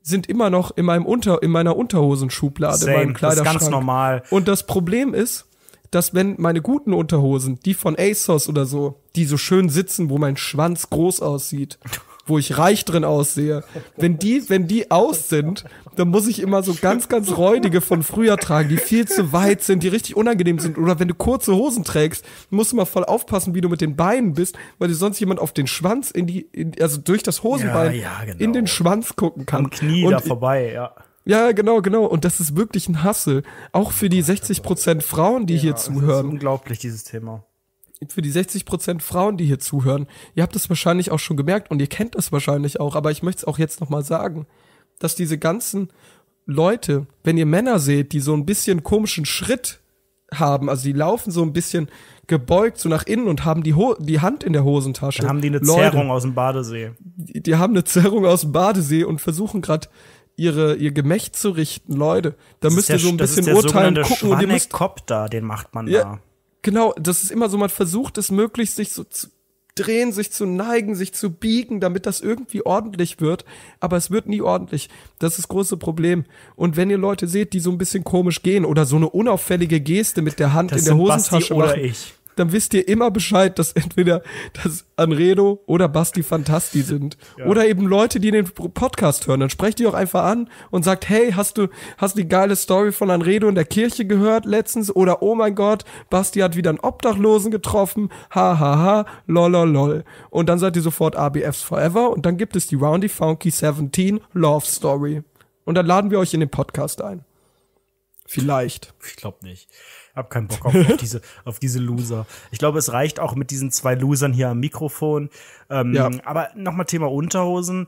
sind immer noch in meinem Unter in meiner Unterhosenschublade, Same, in meinem Kleiderschrank. Das ist ganz normal. Und das Problem ist, dass wenn meine guten Unterhosen, die von ASOS oder so, die so schön sitzen, wo mein Schwanz groß aussieht, wo ich reich drin aussehe, wenn die, wenn die aus sind, dann muss ich immer so ganz, ganz räudige von früher tragen, die viel zu weit sind, die richtig unangenehm sind. Oder wenn du kurze Hosen trägst, musst du mal voll aufpassen, wie du mit den Beinen bist, weil dir sonst jemand auf den Schwanz in die, in, also durch das Hosenbein ja, ja, genau. in den Schwanz gucken kann. Am Knie Und da vorbei, ja. Ja, genau, genau. Und das ist wirklich ein Hassel. Auch für die 60% Frauen, die ja, hier zuhören. Das ist unglaublich, dieses Thema. Für die 60% Frauen, die hier zuhören. Ihr habt es wahrscheinlich auch schon gemerkt und ihr kennt das wahrscheinlich auch, aber ich möchte es auch jetzt nochmal sagen, dass diese ganzen Leute, wenn ihr Männer seht, die so ein bisschen komischen Schritt haben, also die laufen so ein bisschen gebeugt so nach innen und haben die, Ho die Hand in der Hosentasche. Dann haben die eine Leute, Zerrung aus dem Badesee. Die, die haben eine Zerrung aus dem Badesee und versuchen gerade ihre, ihr Gemächt zu richten, Leute. Da das müsst ihr so ein bisschen urteilen, gucken und ihr müsst
Kopter, den macht man ja, da.
Genau, das ist immer so, man versucht es möglichst sich so zu drehen, sich zu neigen, sich zu biegen, damit das irgendwie ordentlich wird. Aber es wird nie ordentlich. Das ist das große Problem. Und wenn ihr Leute seht, die so ein bisschen komisch gehen oder so eine unauffällige Geste mit der Hand das in der Hosentasche Basti machen, oder ich dann wisst ihr immer Bescheid, dass entweder das Anredo oder Basti Fantasti sind. Ja. Oder eben Leute, die den Podcast hören. Dann sprecht ihr auch einfach an und sagt, hey, hast du, hast du die geile Story von Anredo in der Kirche gehört letztens? Oder, oh mein Gott, Basti hat wieder einen Obdachlosen getroffen. Ha, ha, ha, lol, lol, lol. Und dann seid ihr sofort ABFs Forever und dann gibt es die Roundy Funky 17 Love Story. Und dann laden wir euch in den Podcast ein.
Vielleicht. Ich glaube nicht. Hab keinen Bock auf, auf, diese, auf diese Loser. Ich glaube, es reicht auch mit diesen zwei Losern hier am Mikrofon. Ähm, ja. Aber nochmal Thema Unterhosen.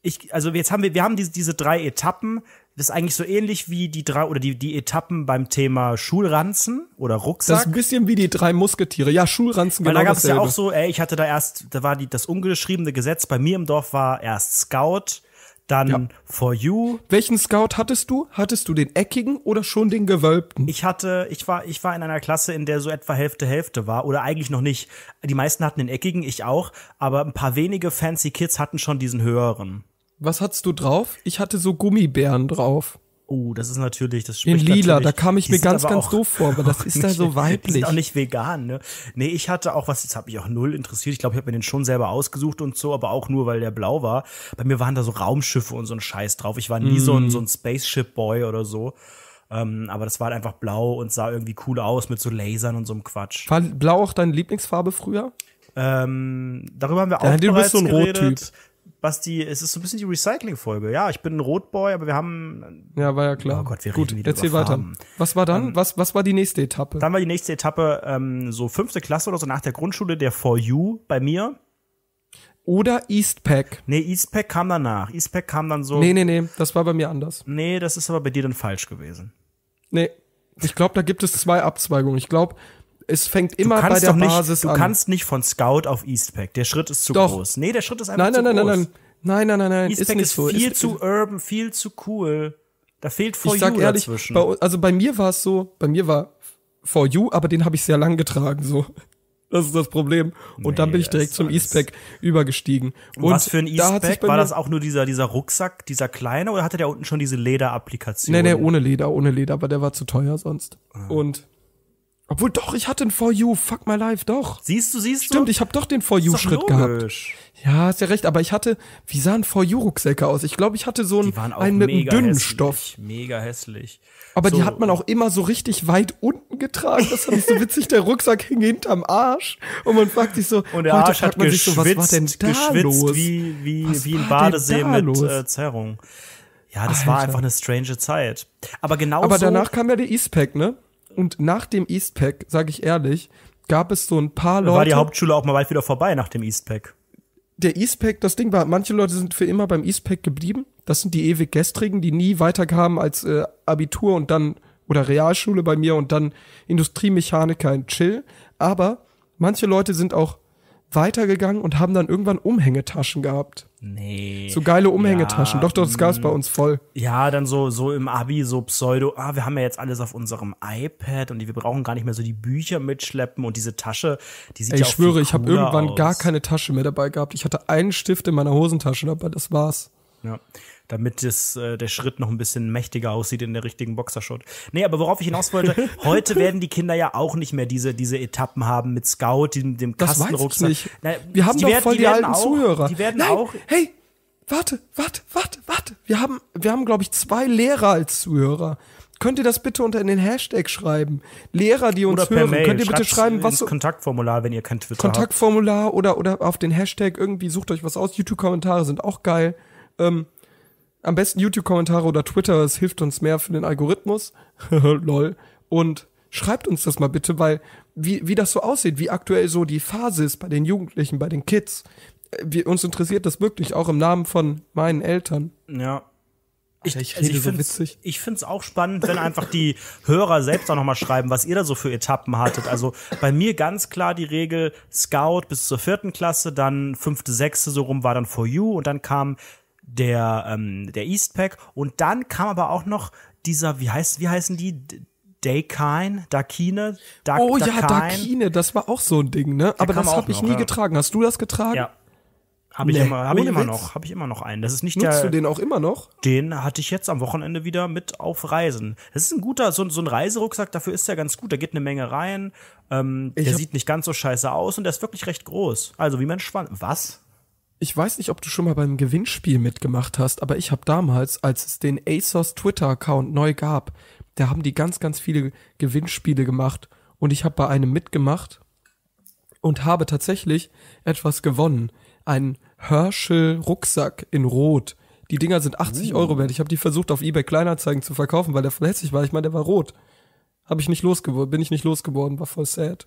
Ich, also jetzt haben wir, wir haben diese, diese drei Etappen. Das ist eigentlich so ähnlich wie die drei oder die, die Etappen beim Thema Schulranzen oder Rucksack. Das ist ein bisschen wie die drei Musketiere. Ja, Schulranzen, Weil genau. Weil da gab es ja auch so, ey, ich hatte da erst, da war die, das ungeschriebene Gesetz bei mir im Dorf war erst Scout, dann ja. For You. Welchen Scout hattest du? Hattest du den eckigen oder schon den gewölbten? Ich hatte, ich war, ich war in einer Klasse, in der so etwa Hälfte Hälfte war oder eigentlich noch nicht. Die meisten hatten den eckigen, ich auch, aber ein paar wenige Fancy Kids hatten schon diesen höheren. Was hattest du drauf? Ich hatte so Gummibären drauf. Oh, das ist natürlich, das spricht In lila, da kam ich mir ganz, ganz auch, doof vor, aber das ist nicht, da so weiblich. Ist auch nicht vegan, ne? Nee, ich hatte auch was, das hat ich auch null interessiert. Ich glaube, ich habe mir den schon selber ausgesucht und so, aber auch nur, weil der blau war. Bei mir waren da so Raumschiffe und so ein Scheiß drauf. Ich war nie mm. so ein, mm. so ein Spaceship-Boy oder so. Ähm, aber das war halt einfach blau und sah irgendwie cool aus mit so Lasern und so einem Quatsch. War blau auch deine Lieblingsfarbe früher? Ähm, darüber haben wir auch ja, bereits du bist so ein Rottyp was die, es ist so ein bisschen die Recycling-Folge. Ja, ich bin ein Rotboy, aber wir haben.
Ja, war ja oh klar. Oh Gott, wir Gut, reden wieder erzähl weiter.
Was war dann? Ähm, was, was war die nächste Etappe? Dann war die nächste Etappe, ähm, so fünfte Klasse oder so nach der Grundschule, der For You bei mir. Oder Eastpack. Nee, Eastpack kam danach. Eastpack kam dann so. Nee, nee, nee, das war bei mir anders. Nee, das ist aber bei dir dann falsch gewesen.
Nee. Ich glaube, da gibt es zwei Abzweigungen. Ich glaube, es fängt immer bei der nicht, Basis du an. Du kannst
nicht von Scout auf Eastpack. Der Schritt ist zu doch. groß. Nee, der Schritt ist einfach nein, nein, zu nein, groß. Nein, nein, nein, nein, nein, nein. Eastpack ist, ist viel so. zu ist, urban, viel zu cool. Da fehlt For ich You ehrlich, dazwischen. Bei,
also bei mir war es so, bei mir war For You, aber den habe ich sehr lang getragen so. Das ist das Problem. Und nee, dann bin ich direkt zum Eastpack übergestiegen. Und was für ein Eastpack? Da war das
auch nur dieser, dieser Rucksack, dieser kleine, oder hatte der unten schon diese Leder-Applikation? Nee, nee, ohne Leder,
ohne Leder, aber der war zu teuer sonst. Ah. Und obwohl doch, ich hatte ein For You, fuck my life, doch. Siehst du, siehst du? Stimmt, ich habe doch den For You-Schritt gehabt. Ja, hast ja recht, aber ich hatte, wie sahen For You-Rucksäcke aus? Ich glaube, ich hatte so einen, einen mit einem dünnen hässlich, Stoff.
Mega hässlich.
Aber so. die hat man auch immer so richtig weit unten getragen. Das fand ich so witzig, der Rucksack hing hinterm Arsch. Und man fragt sich so, und der Arsch hat man sich so, was war denn da geschwitzt los? wie, wie, wie ein Badesee mit los? äh,
Zerrung. Ja, das Alter. war einfach eine strange Zeit. Aber genau Aber danach
kam ja der Eastpack, ne? Und nach dem Eastpack, sage ich ehrlich, gab es so ein paar Leute. War die Hauptschule auch mal bald wieder vorbei nach
dem Eastpack?
Der Eastpack, das Ding war, manche Leute sind für immer beim Eastpack geblieben. Das sind die ewig gestrigen, die nie weiterkamen als äh, Abitur und dann oder Realschule bei mir und dann Industriemechaniker in Chill. Aber manche Leute sind auch weitergegangen und haben dann irgendwann Umhängetaschen gehabt. Nee. So geile Umhängetaschen. Ja, doch, doch, das gab es bei mm. uns voll.
Ja, dann so, so im Abi, so Pseudo, ah, wir haben ja jetzt alles auf unserem iPad und wir brauchen gar nicht mehr so die Bücher mitschleppen und diese Tasche, die sieht Ey, ja Ich schwöre, ich habe irgendwann aus. gar
keine Tasche mehr dabei gehabt. Ich hatte einen Stift in meiner Hosentasche
dabei, das war's. Ja damit es, äh, der Schritt noch ein bisschen mächtiger aussieht in der richtigen Boxershot. Nee, aber worauf ich hinaus wollte, heute werden die Kinder ja auch nicht mehr diese, diese Etappen haben mit Scout, dem, dem Kastenrucksack. Das weiß ich nicht. Na, Wir haben doch werden, voll die, die alten auch, Zuhörer. Die werden Nein, auch. Hey,
warte, warte, warte, warte. Wir haben, wir haben, glaube ich, zwei Lehrer als Zuhörer. Könnt ihr das bitte unter in den Hashtag schreiben? Lehrer, die uns oder hören, Mail. könnt ihr bitte schreiben, was so
Kontaktformular, wenn ihr kein Twitter
Kontaktformular habt. oder oder auf den Hashtag irgendwie sucht euch was aus. YouTube Kommentare sind auch geil. Ähm, am besten YouTube-Kommentare oder Twitter, es hilft uns mehr für den Algorithmus. Lol. Und schreibt uns das mal bitte, weil wie, wie das so aussieht, wie aktuell so die Phase ist bei den Jugendlichen, bei den Kids. Äh, wir, uns interessiert das wirklich, auch im Namen von meinen Eltern.
Ja. Ich, ich, ich, also ich so find's, ich find's auch spannend, wenn einfach die Hörer selbst auch nochmal schreiben, was ihr da so für Etappen hattet. Also bei mir ganz klar die Regel Scout bis zur vierten Klasse, dann fünfte, sechste so rum war dann For You und dann kam der, ähm, der Eastpack und dann kam aber auch noch dieser, wie heißt, wie heißen die? Dakine, Dakine, Dak, Oh ja, Dakine, das war auch so ein Ding, ne? Der aber das habe ich nie ja. getragen. Hast du das getragen? Ja. Habe ich immer, hab ich immer noch, habe ich immer noch einen. Das ist nicht Nutzt der, du den auch immer noch? Den hatte ich jetzt am Wochenende wieder mit auf Reisen. Das ist ein guter, so, so ein Reiserucksack, dafür ist der ganz gut. Da geht eine Menge rein. Ähm, der sieht nicht ganz so scheiße aus und der ist wirklich recht groß. Also wie mein Schwanz. Was?
ich weiß nicht, ob du schon mal beim Gewinnspiel mitgemacht hast, aber ich habe damals, als es den ASOS Twitter-Account neu gab, da haben die ganz, ganz viele Gewinnspiele gemacht und ich habe bei einem mitgemacht und habe tatsächlich etwas gewonnen. Ein Herschel-Rucksack in Rot. Die Dinger sind 80 Euro wert. Ich habe die versucht, auf Ebay Kleinanzeigen zu verkaufen, weil der voll hässlich war. Ich meine, der war rot. Hab ich nicht losgeworden, bin ich nicht losgeworden, war voll sad.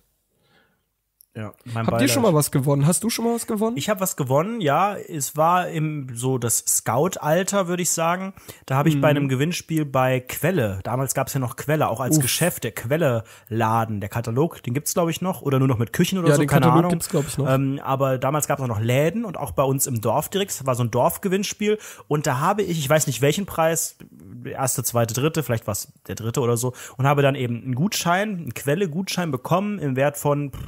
Ja, mein Habt Beiler. ihr schon mal was gewonnen? Hast du schon mal was gewonnen? Ich habe was gewonnen, ja. Es war im so das Scout-Alter, würde ich sagen. Da habe ich mm. bei mhm. einem Gewinnspiel bei Quelle, damals gab es ja noch Quelle, auch als Uff. Geschäft, der Quelle-Laden, der Katalog, den gibt's glaube ich noch oder nur noch mit Küchen oder ja, so, den keine Katalog Ahnung. Gibt's, ich, noch. Ähm, aber damals gab es auch noch Läden und auch bei uns im Dorf direkt, das war so ein Dorfgewinnspiel und da habe ich, ich weiß nicht welchen Preis, erste, zweite, dritte, vielleicht war der dritte oder so und habe dann eben einen Gutschein, einen Quelle-Gutschein bekommen im Wert von pff,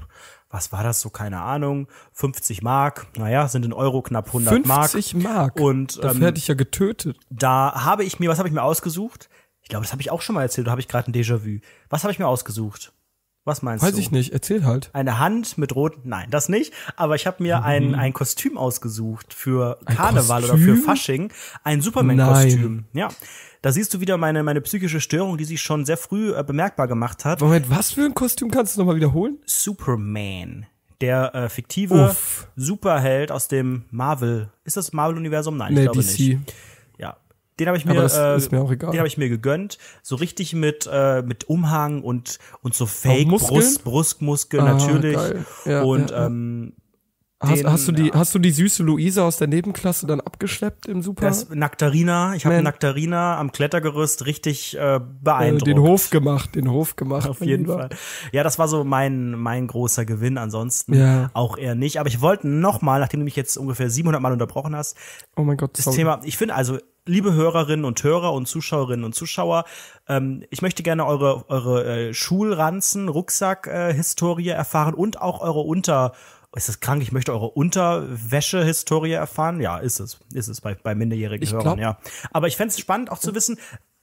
was war das so, keine Ahnung, 50 Mark, naja, sind in Euro knapp 100 50 Mark. 50 Mark, und, ähm, dafür hätte ich ja getötet. Da habe ich mir, was habe ich mir ausgesucht? Ich glaube, das habe ich auch schon mal erzählt, da habe ich gerade ein Déjà-vu. Was habe ich mir ausgesucht? Was meinst Weiß du? Weiß ich nicht, erzähl halt. Eine Hand mit roten, nein, das nicht, aber ich habe mir mhm. ein, ein Kostüm ausgesucht für Karneval oder für Fasching. Ein Superman-Kostüm, ja. Da siehst du wieder meine, meine psychische Störung, die sich schon sehr früh äh, bemerkbar gemacht hat. Moment, was für ein Kostüm kannst du nochmal wiederholen? Superman. Der äh, fiktive Uff. Superheld aus dem Marvel. Ist das Marvel-Universum? Nein, nee, ich glaube DC. nicht. Ja. Den habe ich mir, äh, mir den habe ich mir gegönnt, so richtig mit äh, mit Umhang und und so Fake Brust, Brustmuskeln ah, natürlich geil. Ja, und ja, ja. Ähm, Hast, hast, du die, hast du die süße Luise aus der Nebenklasse dann
abgeschleppt im Super? Das
Naktarina, ich habe Naktarina am Klettergerüst richtig äh, äh beeindruckt. Den Hof
gemacht, den Hof
gemacht. Auf jeden Fall. Ja, das war so mein, mein großer Gewinn, ansonsten ja. auch eher nicht. Aber ich wollte nochmal, nachdem du mich jetzt ungefähr 700 Mal unterbrochen hast, oh mein Gott, das sorry. Thema, ich finde also, liebe Hörerinnen und Hörer und Zuschauerinnen und Zuschauer, ähm, ich möchte gerne eure, eure äh, Schulranzen, Rucksack-Historie äh, erfahren und auch eure Unter- ist das krank, ich möchte eure Unterwäsche-Historie erfahren. Ja, ist es. Ist es bei, bei minderjährigen ich Hörern, ja. Aber ich fände es spannend auch zu wissen,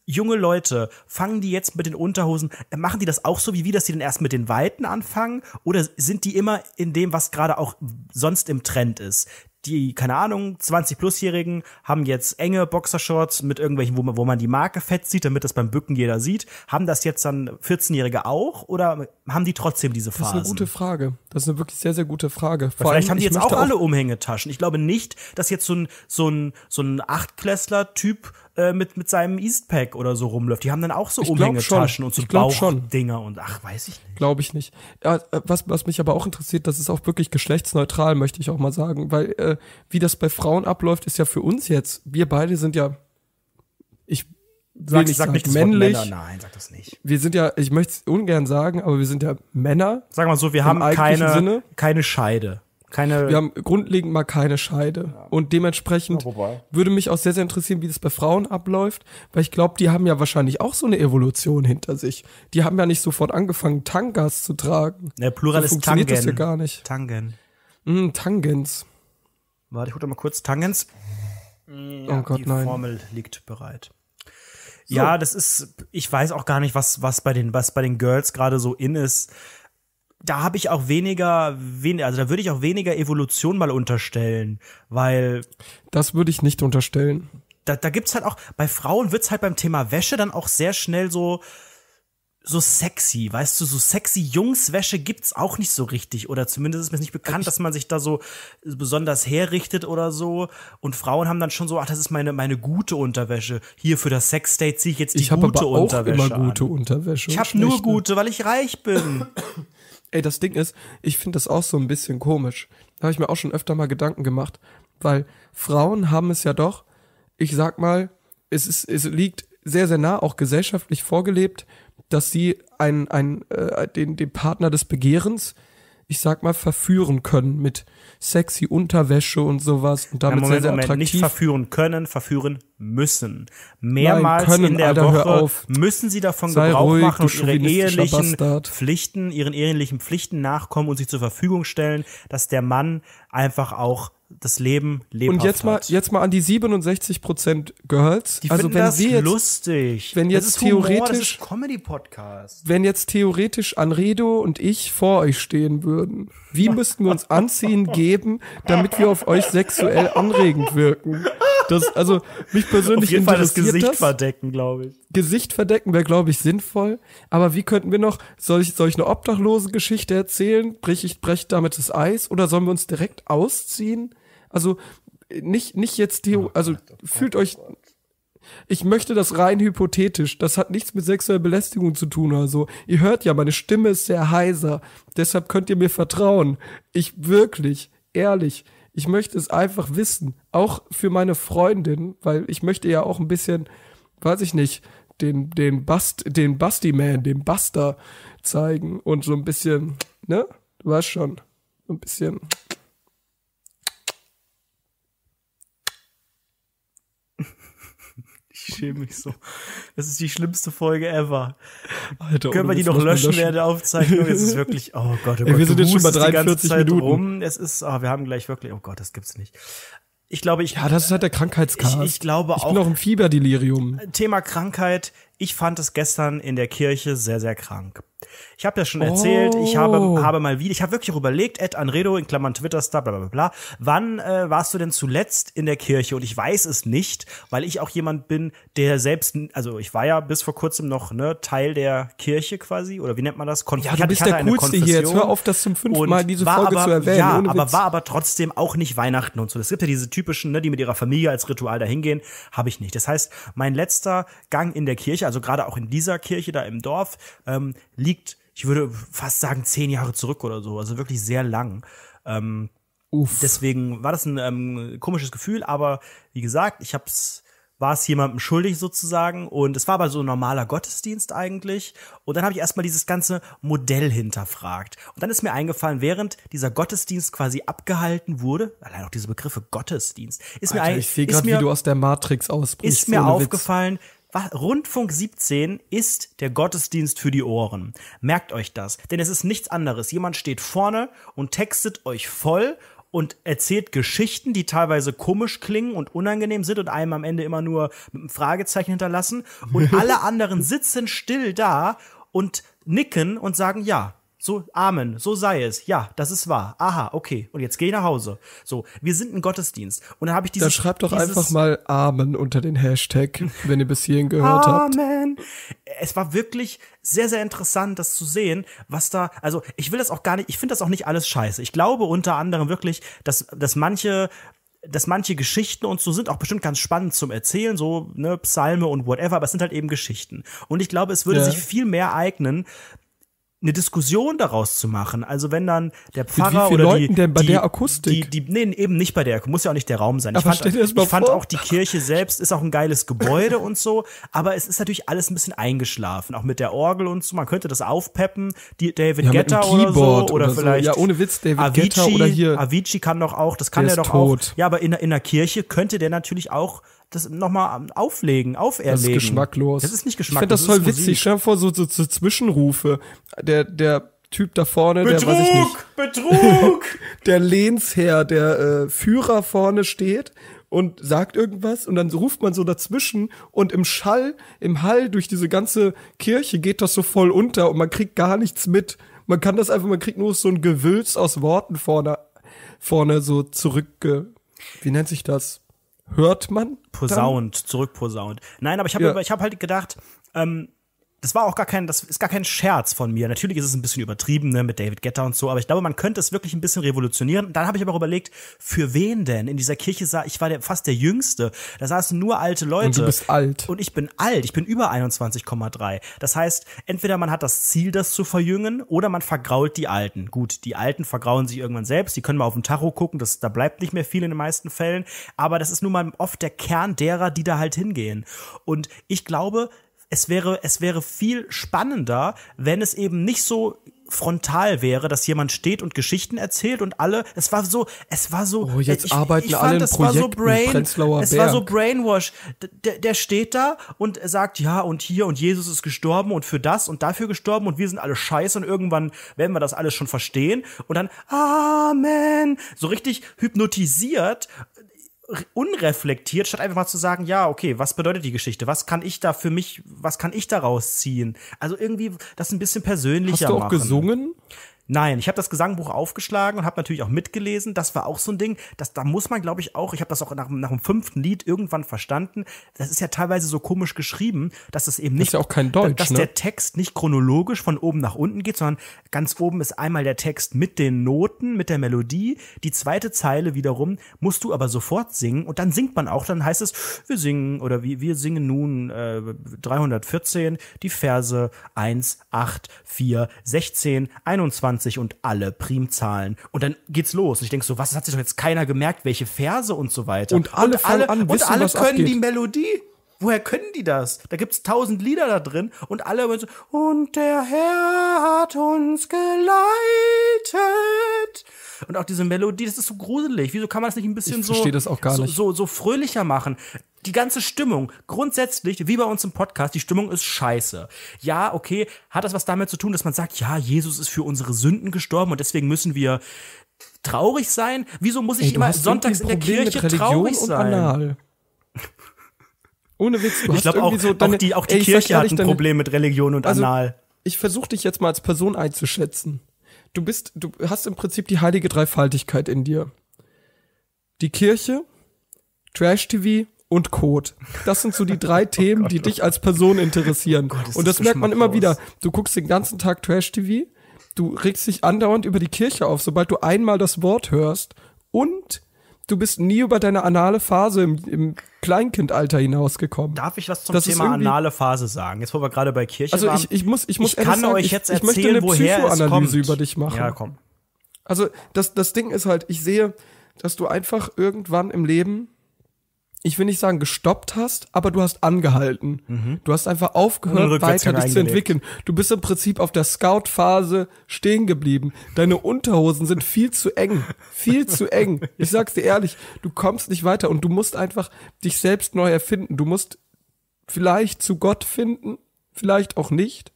junge Leute, fangen die jetzt mit den Unterhosen, machen die das auch so wie wir, dass die dann erst mit den Weiten anfangen? Oder sind die immer in dem, was gerade auch sonst im Trend ist? die, keine Ahnung, 20-Plus-Jährigen haben jetzt enge Boxershorts mit irgendwelchen, wo man, wo man die Marke fett sieht, damit das beim Bücken jeder sieht. Haben das jetzt dann 14-Jährige auch oder haben die trotzdem diese Phasen? Das ist eine gute Frage.
Das ist eine wirklich sehr, sehr gute Frage. Vor vielleicht allem, haben die jetzt auch alle
Umhängetaschen. Ich glaube nicht, dass jetzt so ein, so ein, so ein Achtklässler-Typ äh, mit, mit seinem Eastpack oder so rumläuft. Die haben dann auch so Umhängetaschen und so Bauchdinger und ach, weiß ich nicht. Glaube ich nicht. Ja, äh, was, was mich aber auch
interessiert, das ist auch wirklich geschlechtsneutral, möchte ich auch mal sagen, weil äh, wie das bei Frauen abläuft, ist ja für uns jetzt, wir beide sind ja, ich sag, nicht, sag nicht männlich. Männer. Nein, sag das nicht. Wir sind ja, ich möchte es ungern sagen, aber wir sind ja Männer. Sagen wir so, wir haben keine,
keine Scheide.
Keine wir haben grundlegend mal keine Scheide. Ja. Und dementsprechend ja, würde mich auch sehr, sehr interessieren, wie das bei Frauen abläuft, weil ich glaube, die haben ja wahrscheinlich auch so eine Evolution hinter sich. Die haben ja nicht sofort angefangen, Tangas zu tragen. Der ne, Plural so ist funktioniert Tangen. das ja gar
nicht. Tangen. Mm, Tangens. Warte, ich hole mal kurz Tangens. Oh ja, oh Gott, die nein. Formel liegt bereit. So. Ja, das ist, ich weiß auch gar nicht, was, was bei den, was bei den Girls gerade so in ist da habe ich auch weniger, wen, also da würde ich auch weniger Evolution mal unterstellen, weil. Das würde ich nicht unterstellen. Da, da gibt's halt auch, bei Frauen wird's halt beim Thema Wäsche dann auch sehr schnell so, so sexy, weißt du, so sexy Jungswäsche gibt's auch nicht so richtig oder zumindest ist mir nicht bekannt, dass man sich da so besonders herrichtet oder so und Frauen haben dann schon so, ach, das ist meine meine gute Unterwäsche. Hier für das sex Sexdate ziehe ich jetzt die ich gute aber auch Unterwäsche. Ich habe immer gute
Unterwäsche. Ich habe nur gute,
weil ich reich bin. Ey, das Ding ist, ich finde
das auch so ein bisschen komisch. Da habe ich mir auch schon öfter mal Gedanken gemacht, weil Frauen haben es ja doch, ich sag mal, es, ist, es liegt sehr, sehr nah, auch gesellschaftlich vorgelebt, dass sie einen, einen, äh, den, den Partner des Begehrens ich sag mal, verführen können mit sexy Unterwäsche und sowas und damit ja, Moment, sehr, sehr Moment. Nicht
verführen können, verführen müssen. Mehrmals Nein, können, in der Alter, Woche müssen sie davon Sei Gebrauch ruhig, machen und ihre ehelichen Pflichten, ihren ehelichen Pflichten nachkommen und sich zur Verfügung stellen, dass der Mann einfach auch das Leben lebhaft Und jetzt mal, jetzt mal an die 67 Prozent Girls. Die also wenn das sie jetzt, lustig. Wenn jetzt das ist theoretisch, Comedy Podcast.
Wenn jetzt theoretisch Anredo und ich vor euch stehen würden, wie müssten wir uns anziehen geben, damit wir auf euch sexuell anregend wirken? Das, also mich persönlich Auf jeden Fall das Gesicht das. verdecken, glaube ich. Gesicht verdecken wäre, glaube ich, sinnvoll. Aber wie könnten wir noch, soll ich, soll ich eine obdachlose Geschichte erzählen? Brich ich, brech damit das Eis? Oder sollen wir uns direkt ausziehen? Also nicht, nicht jetzt die, also oh fühlt euch, ich möchte das rein hypothetisch. Das hat nichts mit sexueller Belästigung zu tun. Also, ihr hört ja, meine Stimme ist sehr heiser. Deshalb könnt ihr mir vertrauen. Ich wirklich, ehrlich. Ich möchte es einfach wissen, auch für meine Freundin, weil ich möchte ja auch ein bisschen, weiß ich nicht, den, den, Bast, den Basti-Man, den Buster zeigen und so ein bisschen, ne? Du weißt schon, so ein bisschen
Ich schäme mich so. Das ist die schlimmste Folge ever. Alter, Können wir die noch löschen während der Aufzeichnung? Es ist wirklich, oh Gott, oh Gott. Ey, wir sind jetzt schon bei 43 Minuten. Rum. Es ist, oh, wir haben gleich wirklich, oh Gott, das gibt's nicht. Ich glaube, ich. Ja, das ist halt der Krankheitskampf. Ich, ich glaube ich auch. Ich bin auch im Fieberdelirium. Thema Krankheit. Ich fand es gestern in der Kirche sehr, sehr krank. Ich habe ja schon erzählt, oh. ich habe, oh. habe mal wieder, ich habe wirklich auch überlegt, Ed Anredo in Klammern Twitter-Star, bla, bla, bla, bla. Wann äh, warst du denn zuletzt in der Kirche? Und ich weiß es nicht, weil ich auch jemand bin, der selbst, also ich war ja bis vor kurzem noch ne, Teil der Kirche quasi, oder wie nennt man das? Konf ja, du bist der Coolste hier, jetzt hör auf, das zum fünften Mal diese Folge aber, zu erwähnen. Ja, aber war aber trotzdem auch nicht Weihnachten und so. Es gibt ja diese typischen, ne, die mit ihrer Familie als Ritual dahingehen, habe ich nicht. Das heißt, mein letzter Gang in der Kirche, also gerade auch in dieser Kirche da im Dorf, ähm, liegt, ich würde fast sagen, zehn Jahre zurück oder so. Also wirklich sehr lang. Ähm, Uff. Deswegen war das ein ähm, komisches Gefühl, aber wie gesagt, ich hab's war es jemandem schuldig sozusagen und es war aber so ein normaler Gottesdienst eigentlich und dann habe ich erstmal dieses ganze Modell hinterfragt und dann ist mir eingefallen, während dieser Gottesdienst quasi abgehalten wurde, allein auch diese Begriffe Gottesdienst, ist Alter, mir ich sehe gerade, wie du aus der Matrix ausbrichst. Ist mir aufgefallen, Witz. Rundfunk 17 ist der Gottesdienst für die Ohren. Merkt euch das, denn es ist nichts anderes. Jemand steht vorne und textet euch voll und erzählt Geschichten, die teilweise komisch klingen und unangenehm sind und einem am Ende immer nur mit einem Fragezeichen hinterlassen. Und alle anderen sitzen still da und nicken und sagen, ja, so, Amen, so sei es. Ja, das ist wahr. Aha, okay. Und jetzt geh nach Hause. So, wir sind ein Gottesdienst. Und dann habe ich dieses. Dann schreibt doch einfach
mal Amen unter den Hashtag, wenn ihr bis hierhin gehört Amen. habt.
Amen. Es war wirklich sehr, sehr interessant, das zu sehen, was da. Also, ich will das auch gar nicht, ich finde das auch nicht alles scheiße. Ich glaube unter anderem wirklich, dass, dass manche dass manche Geschichten und so sind auch bestimmt ganz spannend zum Erzählen, so ne, Psalme und whatever, aber es sind halt eben Geschichten. Und ich glaube, es würde ja. sich viel mehr eignen, eine Diskussion daraus zu machen. Also wenn dann der Pfarrer oder die, denn bei die, der Akustik? Die, die, nee, eben nicht bei der muss ja auch nicht der Raum sein. Ich, fand, ich fand auch die Kirche selbst ist auch ein geiles Gebäude und so, aber es ist natürlich alles ein bisschen eingeschlafen, auch mit der Orgel und so. Man könnte das aufpeppen, die, David ja, Guetta oder so oder, oder vielleicht so. ja ohne Witz David Avicii, Guetta oder hier Avicii kann doch auch, das kann der er doch tot. auch. Ja, aber in, in der Kirche könnte der natürlich auch das nochmal ähm, auflegen, auferlegen. Das ist geschmacklos. Das ist nicht geschmacklos. Ich finde das, voll witzig. Musik. Stell
vor, so, so, so Zwischenrufe. Der, der Typ da vorne, Betrug, der weiß ich nicht. Betrug! der Lehnsherr, der äh, Führer vorne steht und sagt irgendwas und dann ruft man so dazwischen und im Schall, im Hall durch diese ganze Kirche geht das so voll unter und man kriegt gar nichts mit. Man kann das einfach, man kriegt nur so ein Gewülz aus Worten vorne, vorne so zurück. Wie nennt sich das? hört
man? Posaunt, zurück posaunt. Nein, aber ich habe ja. Ich hab halt gedacht, ähm, das war auch gar kein, das ist gar kein Scherz von mir. Natürlich ist es ein bisschen übertrieben ne, mit David Getter und so, aber ich glaube, man könnte es wirklich ein bisschen revolutionieren. dann habe ich aber auch überlegt, für wen denn? In dieser Kirche sah ich war der, fast der Jüngste. Da saßen nur alte Leute. Und du bist alt. Und ich bin alt. Ich bin über 21,3. Das heißt, entweder man hat das Ziel, das zu verjüngen, oder man vergrault die Alten. Gut, die Alten vergrauen sich irgendwann selbst. Die können mal auf den Tacho gucken. Das, da bleibt nicht mehr viel in den meisten Fällen. Aber das ist nun mal oft der Kern derer, die da halt hingehen. Und ich glaube, es wäre, es wäre viel spannender, wenn es eben nicht so frontal wäre, dass jemand steht und Geschichten erzählt und alle, es war so, es war so, oh, jetzt ich, arbeiten ich fand, alle es Projekten, war so Brain, es Berg. war so Brainwash. D der steht da und sagt, ja und hier und Jesus ist gestorben und für das und dafür gestorben und wir sind alle scheiße und irgendwann werden wir das alles schon verstehen und dann Amen, so richtig hypnotisiert unreflektiert, statt einfach mal zu sagen, ja, okay, was bedeutet die Geschichte? Was kann ich da für mich, was kann ich daraus ziehen? Also irgendwie das ein bisschen persönlicher machen. Hast du auch machen. gesungen? Nein, ich habe das Gesangbuch aufgeschlagen und habe natürlich auch mitgelesen. Das war auch so ein Ding, dass da muss man, glaube ich, auch. Ich habe das auch nach, nach dem fünften Lied irgendwann verstanden. Das ist ja teilweise so komisch geschrieben, dass das eben nicht. ist ja auch kein Deutsch. Dass ne? der Text nicht chronologisch von oben nach unten geht, sondern ganz oben ist einmal der Text mit den Noten, mit der Melodie. Die zweite Zeile wiederum musst du aber sofort singen und dann singt man auch. Dann heißt es, wir singen oder wir, wir singen nun äh, 314 die Verse 1, 8, 4, 16, 21. 25 und alle Primzahlen. Und dann geht's los. Und ich denke so, was, das hat sich doch jetzt keiner gemerkt, welche Verse und so weiter. Und alle, und alle, an, und alle können abgeht. die Melodie. Woher können die das? Da gibt's tausend Lieder da drin und alle so, und der Herr hat uns geleitet. Und auch diese Melodie, das ist so gruselig. Wieso kann man das nicht ein bisschen so, so, so, so fröhlicher machen? Die ganze Stimmung, grundsätzlich, wie bei uns im Podcast, die Stimmung ist scheiße. Ja, okay, hat das was damit zu tun, dass man sagt, ja, Jesus ist für unsere Sünden gestorben und deswegen müssen wir traurig sein? Wieso muss ich Ey, immer sonntags in der Kirche traurig sein? Ohne Witz, du ich glaube auch, so deine, auch die, auch die ey, Kirche ehrlich, hat ein deine, Problem mit Religion und also, Anal.
Ich versuche dich jetzt mal als Person einzuschätzen. Du bist, du hast im Prinzip die heilige Dreifaltigkeit in dir. Die Kirche, Trash-TV und Code. Das sind so die drei oh Themen, oh die dich als Person interessieren. Oh Gott, und das, das merkt man immer wieder. Du guckst den ganzen Tag Trash-TV, du regst dich andauernd über die Kirche auf, sobald du einmal das Wort hörst und du bist nie über deine anale Phase im, im Kleinkindalter hinausgekommen. Darf
ich was zum das Thema anale Phase sagen? Jetzt, wo wir gerade bei Kirche also waren. Also ich, ich muss, ich muss ich kann sagen, euch jetzt ich, ich möchte eine Psychoanalyse über dich machen. Ja, komm. Also
das, das Ding ist halt, ich sehe, dass du einfach irgendwann im Leben ich will nicht sagen gestoppt hast, aber du hast angehalten. Mhm. Du hast einfach aufgehört, weiter dich zu entwickeln. Du bist im Prinzip auf der Scout-Phase stehen geblieben. Deine Unterhosen sind viel zu eng. Viel zu eng. Ich sag's dir ehrlich, du kommst nicht weiter und du musst einfach dich selbst neu erfinden. Du musst vielleicht zu Gott finden, vielleicht auch nicht.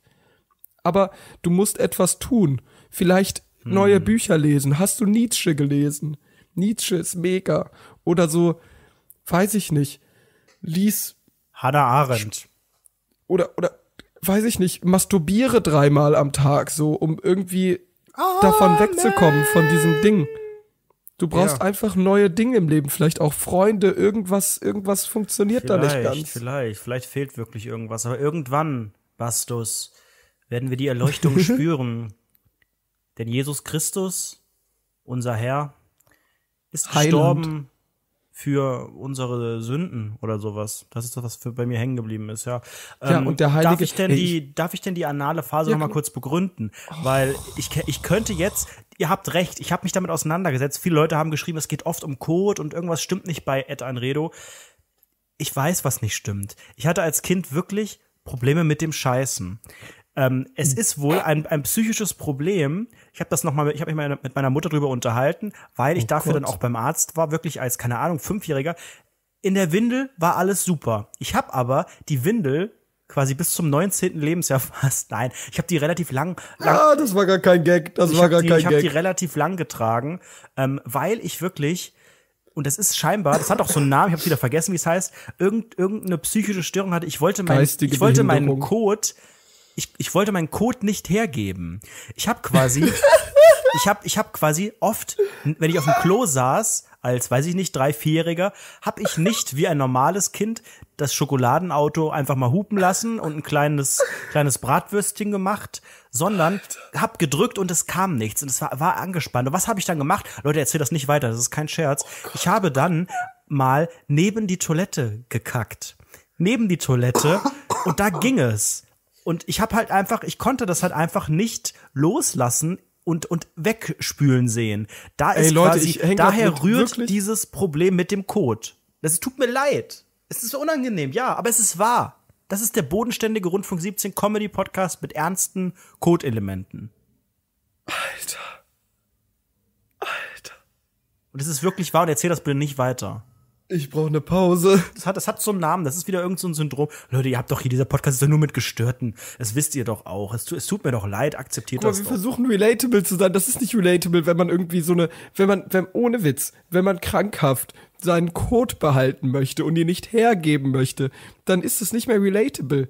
Aber du musst etwas tun. Vielleicht mhm. neue Bücher lesen. Hast du Nietzsche gelesen? Nietzsche ist mega. Oder so, weiß ich nicht, lies Hannah Arendt. Oder, oder, weiß ich nicht, masturbiere dreimal am Tag, so, um irgendwie oh, davon wegzukommen, von diesem Ding. Du brauchst ja. einfach neue Dinge im Leben, vielleicht auch Freunde, irgendwas, irgendwas funktioniert vielleicht, da nicht ganz.
Vielleicht, vielleicht fehlt wirklich irgendwas, aber irgendwann, Bastus, werden wir die Erleuchtung spüren. Denn Jesus Christus, unser Herr, ist Heiland. gestorben für unsere Sünden oder sowas. Das ist das, was für, bei mir hängen geblieben ist, ja. ja ähm, und der Heilige. Darf ich denn, hey, die, ich, darf ich denn die anale Phase ja, nochmal kurz begründen? Oh. Weil ich, ich könnte jetzt, ihr habt recht, ich habe mich damit auseinandergesetzt. Viele Leute haben geschrieben, es geht oft um Code und irgendwas stimmt nicht bei Ed Anredo. Ich weiß, was nicht stimmt. Ich hatte als Kind wirklich Probleme mit dem Scheißen. Ähm, es hm. ist wohl ein, ein psychisches Problem. Ich habe das noch mal, ich habe mich mit meiner Mutter drüber unterhalten, weil ich oh dafür Gott. dann auch beim Arzt war, wirklich als keine Ahnung fünfjähriger. In der Windel war alles super. Ich habe aber die Windel quasi bis zum 19. Lebensjahr fast. Nein, ich habe die relativ lang, lang Ah, das war gar kein Gag. Das war gar die, kein ich Gag. Ich habe die relativ lang getragen, ähm, weil ich wirklich und das ist scheinbar, das hat auch so einen Namen, ich habe wieder vergessen, wie es heißt, irgend, irgendeine psychische Störung hatte. Ich wollte mein, ich wollte meinen Code ich, ich wollte meinen Code nicht hergeben. Ich habe quasi, ich habe ich hab quasi oft, wenn ich auf dem Klo saß, als, weiß ich nicht, drei, vierjähriger, habe ich nicht wie ein normales Kind das Schokoladenauto einfach mal hupen lassen und ein kleines, kleines Bratwürstchen gemacht, sondern habe gedrückt und es kam nichts und es war, war angespannt. Und was habe ich dann gemacht? Leute, erzähl das nicht weiter, das ist kein Scherz. Ich habe dann mal neben die Toilette gekackt. Neben die Toilette und da ging es. Und ich habe halt einfach, ich konnte das halt einfach nicht loslassen, und, und wegspülen sehen. Da Ey, ist Leute, quasi, daher rührt wirklich? dieses Problem mit dem Code. Das tut mir leid. Es ist unangenehm, ja, aber es ist wahr. Das ist der bodenständige Rundfunk 17 Comedy Podcast mit ernsten Code-Elementen. Alter. Alter. Und es ist wirklich wahr und erzähl das bitte nicht weiter ich brauche eine Pause. Das hat, das hat so einen Namen, das ist wieder irgendein so ein Syndrom. Leute, ihr habt doch hier, dieser Podcast ist doch nur mit Gestörten. Das wisst ihr doch auch. Es, es tut mir doch leid, akzeptiert Guck das. Aber wir doch. versuchen relatable zu sein.
Das ist nicht relatable, wenn man irgendwie so eine, wenn man, wenn, ohne Witz, wenn man krankhaft seinen Code behalten möchte und ihn nicht hergeben möchte, dann ist es nicht mehr relatable.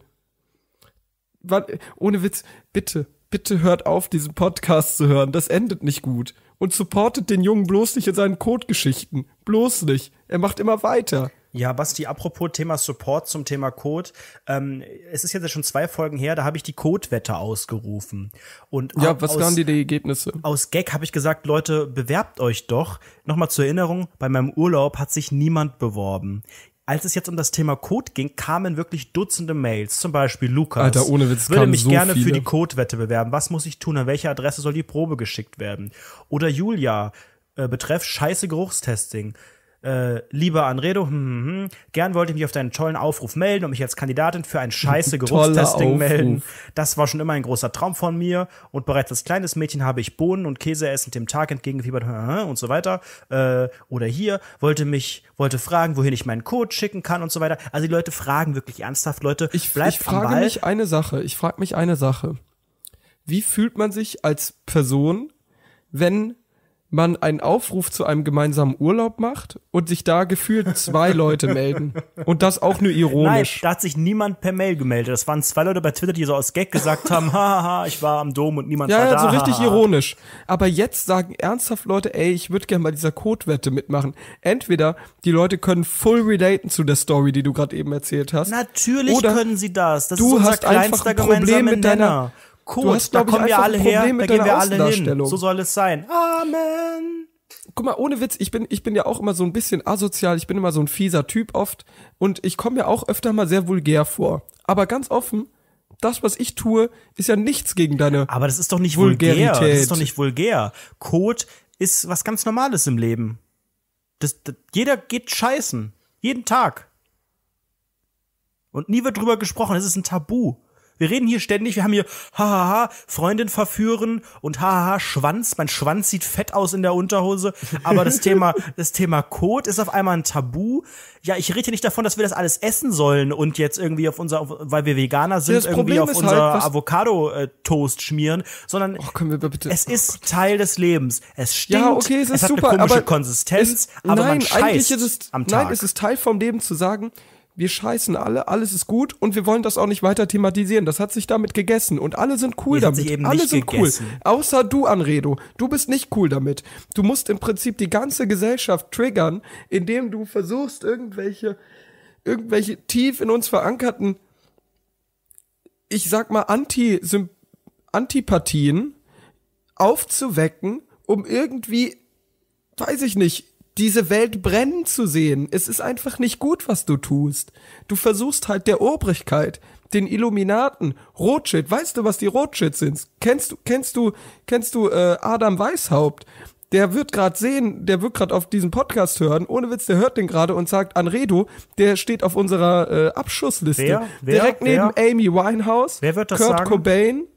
ohne Witz, bitte, bitte hört auf, diesen Podcast zu hören. Das endet nicht gut. Und supportet den Jungen bloß nicht in seinen Codegeschichten. Bloß nicht.
Er macht immer weiter. Ja, Basti, apropos Thema Support zum Thema Code. Ähm, es ist jetzt schon zwei Folgen her, da habe ich die Codewette ausgerufen. Und ja, was waren die Ergebnisse? Aus Gag habe ich gesagt, Leute, bewerbt euch doch. Nochmal zur Erinnerung, bei meinem Urlaub hat sich niemand beworben als es jetzt um das Thema Code ging, kamen wirklich Dutzende Mails. Zum Beispiel Lukas. Alter, ohne Witz, würde mich so gerne viele. für die Codewette bewerben. Was muss ich tun? An welche Adresse soll die Probe geschickt werden? Oder Julia, äh, betreff scheiße Geruchstesting äh, lieber Anredo, hm, hm, hm, gern wollte ich mich auf deinen tollen Aufruf melden und mich als Kandidatin für ein scheiße Geruchstesting melden. Das war schon immer ein großer Traum von mir und bereits als kleines Mädchen habe ich Bohnen und Käse essen dem Tag entgegengefiebert hm, hm, hm, und so weiter. Äh, oder hier, wollte mich, wollte fragen, wohin ich meinen Code schicken kann und so weiter. Also die Leute fragen wirklich ernsthaft, Leute, ich, bleibt ich frage am Ball. mich
eine Sache, ich frage mich eine Sache. Wie fühlt man sich als Person, wenn man einen Aufruf zu einem gemeinsamen Urlaub macht und sich da gefühlt zwei Leute melden. Und das auch nur
ironisch. Nein, da hat sich niemand per Mail gemeldet. Das waren zwei Leute bei Twitter, die so aus Gag gesagt haben, haha, ich war am Dom und niemand ja, war ja, da. Ja, so richtig
ironisch. Aber jetzt sagen ernsthaft Leute, ey, ich würde gerne bei dieser Codewette mitmachen. Entweder die Leute können full relaten zu der Story, die du gerade eben erzählt hast. Natürlich können
sie das. Das du ist unser hast kleinster einfach ein Problem mit deiner Nenner. Code, du hast, da kommen wir alle her, da gehen wir alle hin. So soll es sein. Amen.
Guck mal, ohne Witz, ich bin, ich bin ja auch immer so ein bisschen asozial, ich bin immer so ein fieser Typ oft und ich komme ja auch öfter mal sehr vulgär vor. Aber ganz offen, das, was ich tue,
ist ja nichts gegen deine. Aber das ist doch nicht vulgär. Das ist doch nicht vulgär. Code ist was ganz Normales im Leben. Das, das, jeder geht scheißen. Jeden Tag. Und nie wird drüber gesprochen. Es ist ein Tabu. Wir reden hier ständig, wir haben hier hahaha, Freundin verführen und hahaha, Schwanz. Mein Schwanz sieht fett aus in der Unterhose. Aber das Thema, das Thema Kot ist auf einmal ein Tabu. Ja, ich rede hier nicht davon, dass wir das alles essen sollen und jetzt irgendwie auf unser, weil wir Veganer sind, ja, irgendwie Problem auf unser halt, Avocado-Toast äh, schmieren, sondern oh, es ist oh Teil des Lebens. Es stinkt, ja, okay, es, es hat super, eine komische Konsistenz, ist, aber nein, man scheißt eigentlich ist es, am Tag. Nein, es ist Teil vom Leben zu
sagen, wir scheißen alle, alles ist gut und wir wollen das auch nicht weiter thematisieren. Das hat sich damit gegessen und alle sind cool Mir damit. alle sind gegessen. cool. Außer du, Anredo. Du bist nicht cool damit. Du musst im Prinzip die ganze Gesellschaft triggern, indem du versuchst, irgendwelche, irgendwelche tief in uns verankerten, ich sag mal, Anti Antipathien aufzuwecken, um irgendwie, weiß ich nicht, diese Welt brennen zu sehen. Es ist einfach nicht gut, was du tust. Du versuchst halt der Obrigkeit, den Illuminaten, Rothschild. Weißt du, was die Rothschilds sind? Kennst du, kennst du, kennst du äh, Adam Weishaupt? Der wird gerade sehen, der wird gerade auf diesen Podcast hören. Ohne Witz, der hört den gerade und sagt Anredo, der
steht auf unserer äh, Abschussliste. Wer? Wer? Direkt neben Wer? Amy Winehouse, Wer wird das Kurt sagen? Cobain.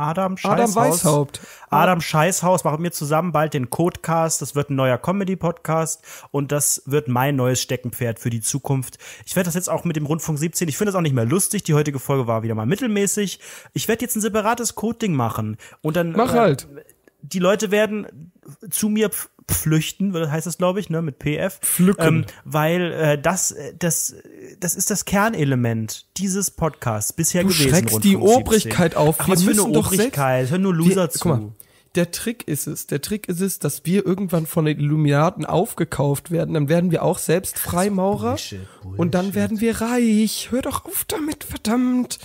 Adam Scheißhaus. Adam Weishaupt. Adam Scheißhaus Machen wir zusammen bald den Codecast. Das wird ein neuer Comedy-Podcast und das wird mein neues Steckenpferd für die Zukunft. Ich werde das jetzt auch mit dem Rundfunk 17. Ich finde das auch nicht mehr lustig. Die heutige Folge war wieder mal mittelmäßig. Ich werde jetzt ein separates Coding machen und dann. Mach äh, halt. Äh, die Leute werden zu mir flüchten, heißt das glaube ich, ne, mit PF. Pflücken. Ähm, weil äh, das, äh, das, das ist das Kernelement dieses Podcasts bisher du gewesen. Du schreckst die Obrigkeit auf. Ach, wir was für eine Obrigkeit? Hör nur Loser wir, zu. Guck mal der Trick ist es, der Trick
ist es, dass wir irgendwann von den Illuminaten aufgekauft werden, dann werden wir auch selbst Freimaurer Bullshit,
Bullshit. und dann werden wir reich. Hör doch auf damit, verdammt.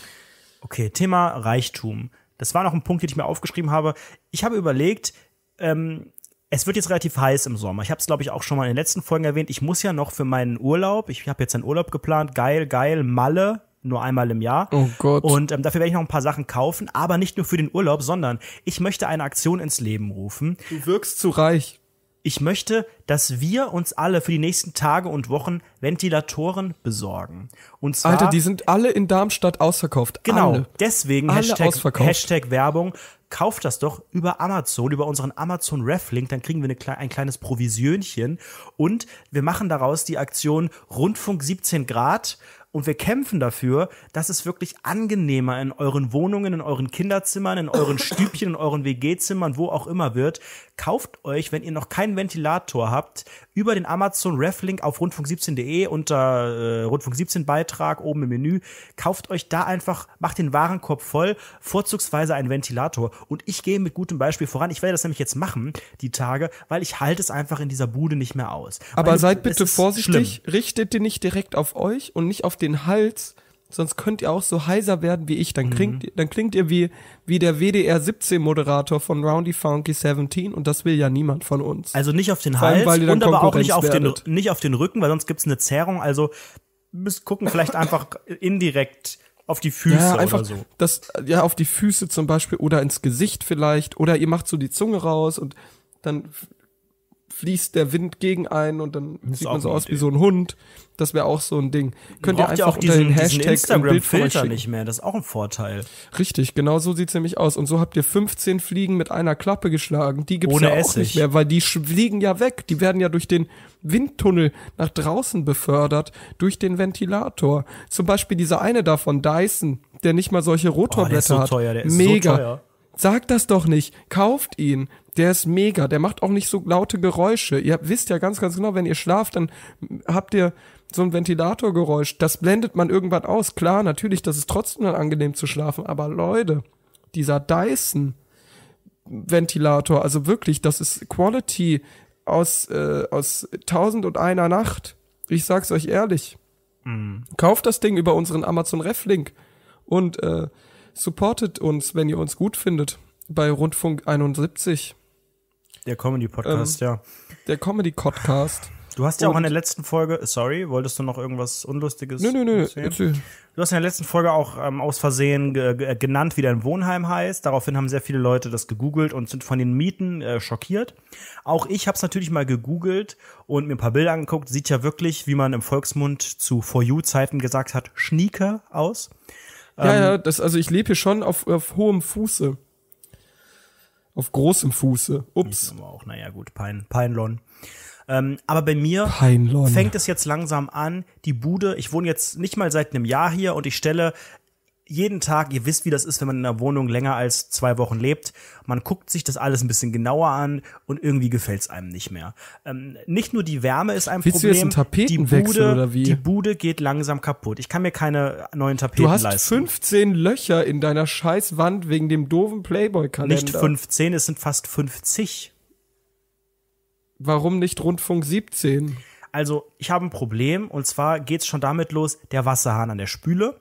Okay, Thema Reichtum. Das war noch ein Punkt, den ich mir aufgeschrieben habe. Ich habe überlegt, ähm, es wird jetzt relativ heiß im Sommer. Ich habe es, glaube ich, auch schon mal in den letzten Folgen erwähnt. Ich muss ja noch für meinen Urlaub, ich habe jetzt einen Urlaub geplant, geil, geil, Malle, nur einmal im Jahr. Oh Gott. Und ähm, dafür werde ich noch ein paar Sachen kaufen, aber nicht nur für den Urlaub, sondern ich möchte eine Aktion ins Leben rufen. Du wirkst zu reich ich möchte, dass wir uns alle für die nächsten Tage und Wochen Ventilatoren besorgen. Und zwar, Alter, die sind alle in Darmstadt ausverkauft. Genau. Alle. Deswegen alle Hashtag, Hashtag, Werbung. Kauft das doch über Amazon, über unseren Amazon Reflink, dann kriegen wir eine, ein kleines Provisionchen und wir machen daraus die Aktion Rundfunk 17 Grad und wir kämpfen dafür, dass es wirklich angenehmer in euren Wohnungen, in euren Kinderzimmern, in euren Stübchen, in euren WG-Zimmern, wo auch immer wird, kauft euch, wenn ihr noch keinen Ventilator habt, über den Amazon Reflink auf rundfunk17.de unter äh, rundfunk17-Beitrag oben im Menü, kauft euch da einfach, macht den Warenkorb voll, vorzugsweise einen Ventilator. Und ich gehe mit gutem Beispiel voran. Ich werde das nämlich jetzt machen, die Tage, weil ich halte es einfach in dieser Bude nicht mehr aus. Aber weil seid bitte vorsichtig, schlimm. richtet den
nicht direkt auf euch und nicht auf den Hals, sonst könnt ihr auch so heiser werden wie ich. Dann, mhm. klingt, mhm. dann klingt ihr wie, wie der WDR 17-Moderator von Roundy Funky 17 und das will ja niemand von uns. Also nicht auf den Hals allem, und aber auch nicht auf, den,
nicht auf den Rücken, weil sonst gibt es eine Zerrung. Also müsst gucken, vielleicht einfach indirekt auf die Füße ja, einfach oder so. Das,
ja, auf die Füße zum Beispiel oder ins Gesicht vielleicht. Oder ihr macht so die Zunge raus und dann fließt der Wind gegen einen und dann das sieht man so aus Idee. wie so ein Hund. Das wäre auch so ein Ding. Könnt ihr einfach ja auch diesen, unter den Hashtag Instagram-Filter nicht mehr. Das ist auch ein Vorteil. Richtig, genau so sieht's nämlich aus. Und so habt ihr 15 Fliegen mit einer Klappe geschlagen. Die gibt's Ohne ja auch nicht mehr, weil die fliegen ja weg. Die werden ja durch den Windtunnel nach draußen befördert, durch den Ventilator. Zum Beispiel dieser eine davon, Dyson, der nicht mal solche Rotorblätter oh, der ist so teuer, der ist Mega. So teuer. Sagt das doch nicht. Kauft ihn. Der ist mega. Der macht auch nicht so laute Geräusche. Ihr wisst ja ganz, ganz genau, wenn ihr schlaft, dann habt ihr so ein Ventilatorgeräusch. Das blendet man irgendwann aus. Klar, natürlich, das ist trotzdem dann angenehm zu schlafen. Aber Leute, dieser Dyson Ventilator, also wirklich, das ist Quality aus, äh, aus tausend und einer Nacht. Ich sag's euch ehrlich. Mhm. Kauft das Ding über unseren Amazon Ref Link und äh, supportet uns, wenn ihr uns gut findet, bei Rundfunk 71. Der
Comedy-Podcast, ähm, ja. Der Comedy-Podcast. Du hast ja auch in der letzten Folge, sorry, wolltest du noch irgendwas Unlustiges? Nö, nö, nö. Erzählen? Du hast in der letzten Folge auch ähm, aus Versehen genannt, wie dein Wohnheim heißt. Daraufhin haben sehr viele Leute das gegoogelt und sind von den Mieten äh, schockiert. Auch ich habe es natürlich mal gegoogelt und mir ein paar Bilder angeguckt. Sieht ja wirklich, wie man im Volksmund zu For You-Zeiten gesagt hat, schnieker aus. Ja, ähm, ja, das, also ich lebe hier schon auf, auf hohem Fuße. Auf großem Fuße. Ups. aber auch, naja, gut, Pein, Peinlon. Ähm, aber bei mir Peinlon. fängt es jetzt langsam an, die Bude, ich wohne jetzt nicht mal seit einem Jahr hier und ich stelle jeden Tag, ihr wisst, wie das ist, wenn man in einer Wohnung länger als zwei Wochen lebt. Man guckt sich das alles ein bisschen genauer an und irgendwie gefällt's einem nicht mehr. Ähm, nicht nur die Wärme ist ein Willst Problem. Du jetzt einen Tapetenwechsel die Bude, oder wie? Die Bude geht langsam kaputt. Ich kann mir keine neuen Tapeten leisten. Du hast leisten. 15 Löcher in deiner Scheißwand wegen dem doofen Playboy-Kalender. Nicht 15, es sind fast 50. Warum nicht Rundfunk 17? Also, ich habe ein Problem und zwar geht's schon damit los, der Wasserhahn an der Spüle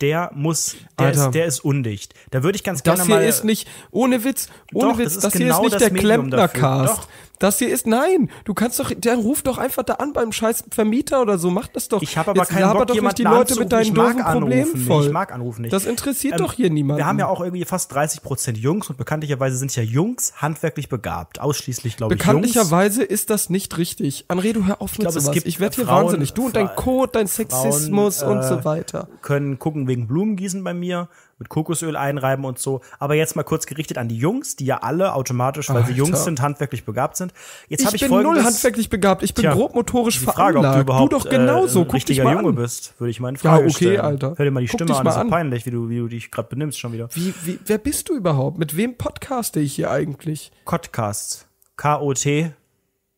der muss, der, Alter. ist, der ist undicht. Da würde ich ganz gerne mal. Das hier ist nicht, ohne Witz, ohne doch, Witz, das, das genau hier ist genau nicht der Klempnercast.
Das hier ist, nein, du kannst doch, der ruf doch einfach da an beim scheiß Vermieter oder so, mach das
doch. Ich habe aber Jetzt keinen Bock, doch nicht die Leute mit deinen doofen Problemen nicht. voll. Ich mag anrufen nicht. Das interessiert ähm, doch hier niemanden. Wir haben ja auch irgendwie fast 30 Prozent Jungs und bekanntlicherweise sind ja Jungs handwerklich begabt. Ausschließlich, glaube ich, Bekanntlicherweise ist das nicht richtig. André, du hör auf mit ich glaub, sowas. Ich werde hier Frauen, wahnsinnig. Du und dein Code, dein Sexismus Frauen, äh, und so weiter. Können gucken wegen Blumengießen bei mir mit Kokosöl einreiben und so. Aber jetzt mal kurz gerichtet an die Jungs, die ja alle automatisch, weil Alter. sie Jungs sind, handwerklich begabt sind. Jetzt habe ich, hab ich bin null handwerklich begabt. Ich bin Tja, grobmotorisch die Frage, veranlagt. Ob du, überhaupt, du doch genauso. Äh, richtiger dich Junge an. bist, würde ich meinen. ja, okay, stellen. Alter. Hör dir mal die Guck Stimme an, das ist so peinlich, wie du, wie du dich gerade benimmst schon wieder. Wie, wie, wer bist du überhaupt? Mit wem podcaste ich hier eigentlich? Podcast. K-O-T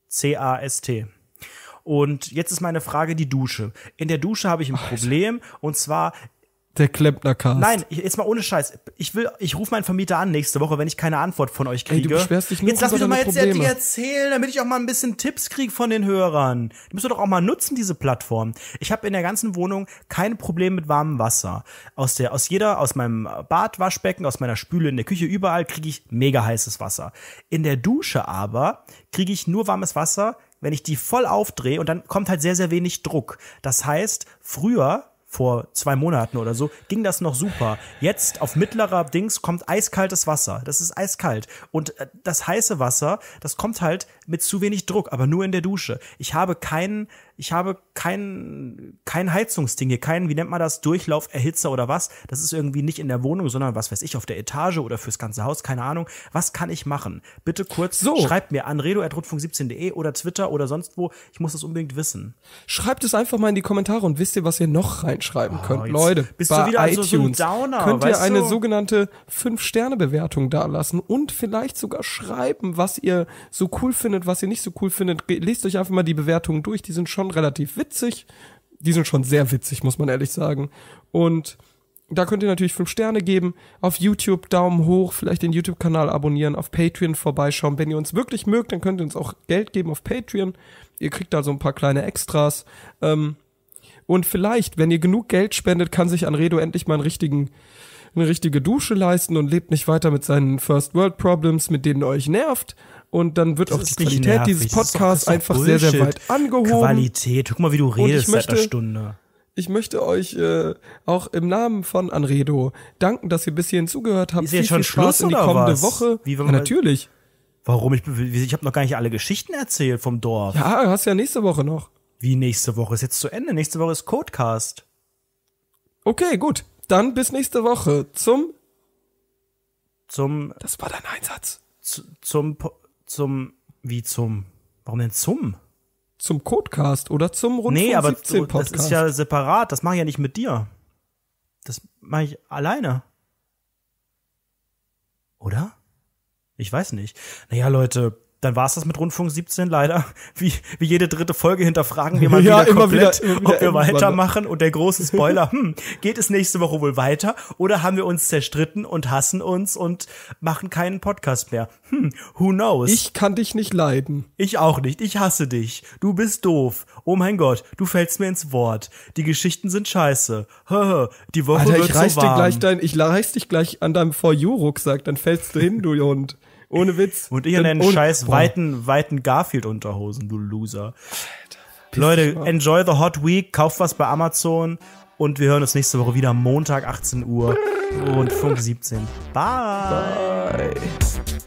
C-A-S-T. Und jetzt ist meine Frage die Dusche. In der Dusche habe ich ein Alter. Problem. Und zwar, der klempner Klempnercast. Nein, jetzt mal ohne Scheiß. Ich will, ich rufe meinen Vermieter an nächste Woche, wenn ich keine Antwort von euch kriege. Ey, du beschwerst dich nur jetzt lass mich doch mal jetzt Probleme. erzählen, damit ich auch mal ein bisschen Tipps kriege von den Hörern. Die müssen doch auch mal nutzen, diese Plattform. Ich habe in der ganzen Wohnung kein Problem mit warmem Wasser. Aus der, aus jeder, aus meinem Badwaschbecken, aus meiner Spüle, in der Küche, überall kriege ich mega heißes Wasser. In der Dusche aber kriege ich nur warmes Wasser, wenn ich die voll aufdrehe und dann kommt halt sehr, sehr wenig Druck. Das heißt, früher vor zwei Monaten oder so, ging das noch super. Jetzt auf mittlerer Dings kommt eiskaltes Wasser. Das ist eiskalt. Und äh, das heiße Wasser, das kommt halt mit zu wenig Druck, aber nur in der Dusche. Ich habe keinen, ich habe kein, kein Heizungsding hier, keinen, wie nennt man das, Durchlauferhitzer oder was. Das ist irgendwie nicht in der Wohnung, sondern was weiß ich, auf der Etage oder fürs ganze Haus, keine Ahnung. Was kann ich machen? Bitte kurz, so. schreibt mir an redo.rundfunk17.de oder Twitter oder sonst wo. Ich muss das unbedingt wissen. Schreibt es einfach mal in die Kommentare und wisst ihr, was ihr noch reinschreiben oh, könnt. Leute, bist bei du wieder iTunes so ein Downer, könnt ihr eine du?
sogenannte 5-Sterne-Bewertung dalassen und vielleicht sogar schreiben, was ihr so cool findet findet, was ihr nicht so cool findet, lest euch einfach mal die Bewertungen durch. Die sind schon relativ witzig. Die sind schon sehr witzig, muss man ehrlich sagen. Und da könnt ihr natürlich fünf Sterne geben. Auf YouTube Daumen hoch, vielleicht den YouTube-Kanal abonnieren, auf Patreon vorbeischauen. Wenn ihr uns wirklich mögt, dann könnt ihr uns auch Geld geben auf Patreon. Ihr kriegt da so ein paar kleine Extras. Ähm, und vielleicht, wenn ihr genug Geld spendet, kann sich Anredo endlich mal einen richtigen, eine richtige Dusche leisten und lebt nicht weiter mit seinen First World Problems, mit denen ihr euch nervt und dann wird das auch die Qualität dieses Podcasts einfach sehr, sehr weit angehoben. Qualität, guck mal, wie du redest möchte, seit einer Stunde. Ich möchte euch äh, auch im Namen von Anredo danken, dass ihr bis
hierhin zugehört habt. Ist viel, jetzt schon viel Spaß Schluss in die kommende was? Woche. Wie, ja, natürlich. Warum? Ich, ich habe noch gar nicht alle Geschichten erzählt vom Dorf. Ja, hast ja nächste Woche noch. Wie nächste Woche? Ist jetzt zu Ende. Nächste Woche ist Codecast. Okay, gut. Dann bis nächste Woche zum. Zum. Das war dein Einsatz. Zum. zum. Po zum, wie zum, warum denn zum? Zum Codecast oder zum Rundfunk Nee, aber du, das ist ja separat, das mache ich ja nicht mit dir. Das mache ich alleine. Oder? Ich weiß nicht. Naja, Leute, dann war es das mit Rundfunk 17 leider. Wie, wie jede dritte Folge hinterfragen wir mal ja, wieder komplett, wieder, wieder ob wir weitermachen. Und der große Spoiler, hm, geht es nächste Woche wohl weiter? Oder haben wir uns zerstritten und hassen uns und machen keinen Podcast mehr? Hm, who knows? Ich kann dich nicht leiden. Ich auch nicht. Ich hasse dich. Du bist doof. Oh mein Gott, du fällst mir ins Wort. Die Geschichten sind scheiße. Die Woche Alter, wird ich reiß so warm. Dir gleich
dein, ich reiß dich gleich
an deinem For You-Rucksack, dann fällst du hin, du Hund. Ohne Witz. Und ich in deinen scheiß boah. weiten, weiten Garfield-Unterhosen, du Loser. Alter, Leute, enjoy the Hot Week, kauft was bei Amazon und wir hören uns nächste Woche wieder Montag 18 Uhr und Funk 17. Bye. Bye.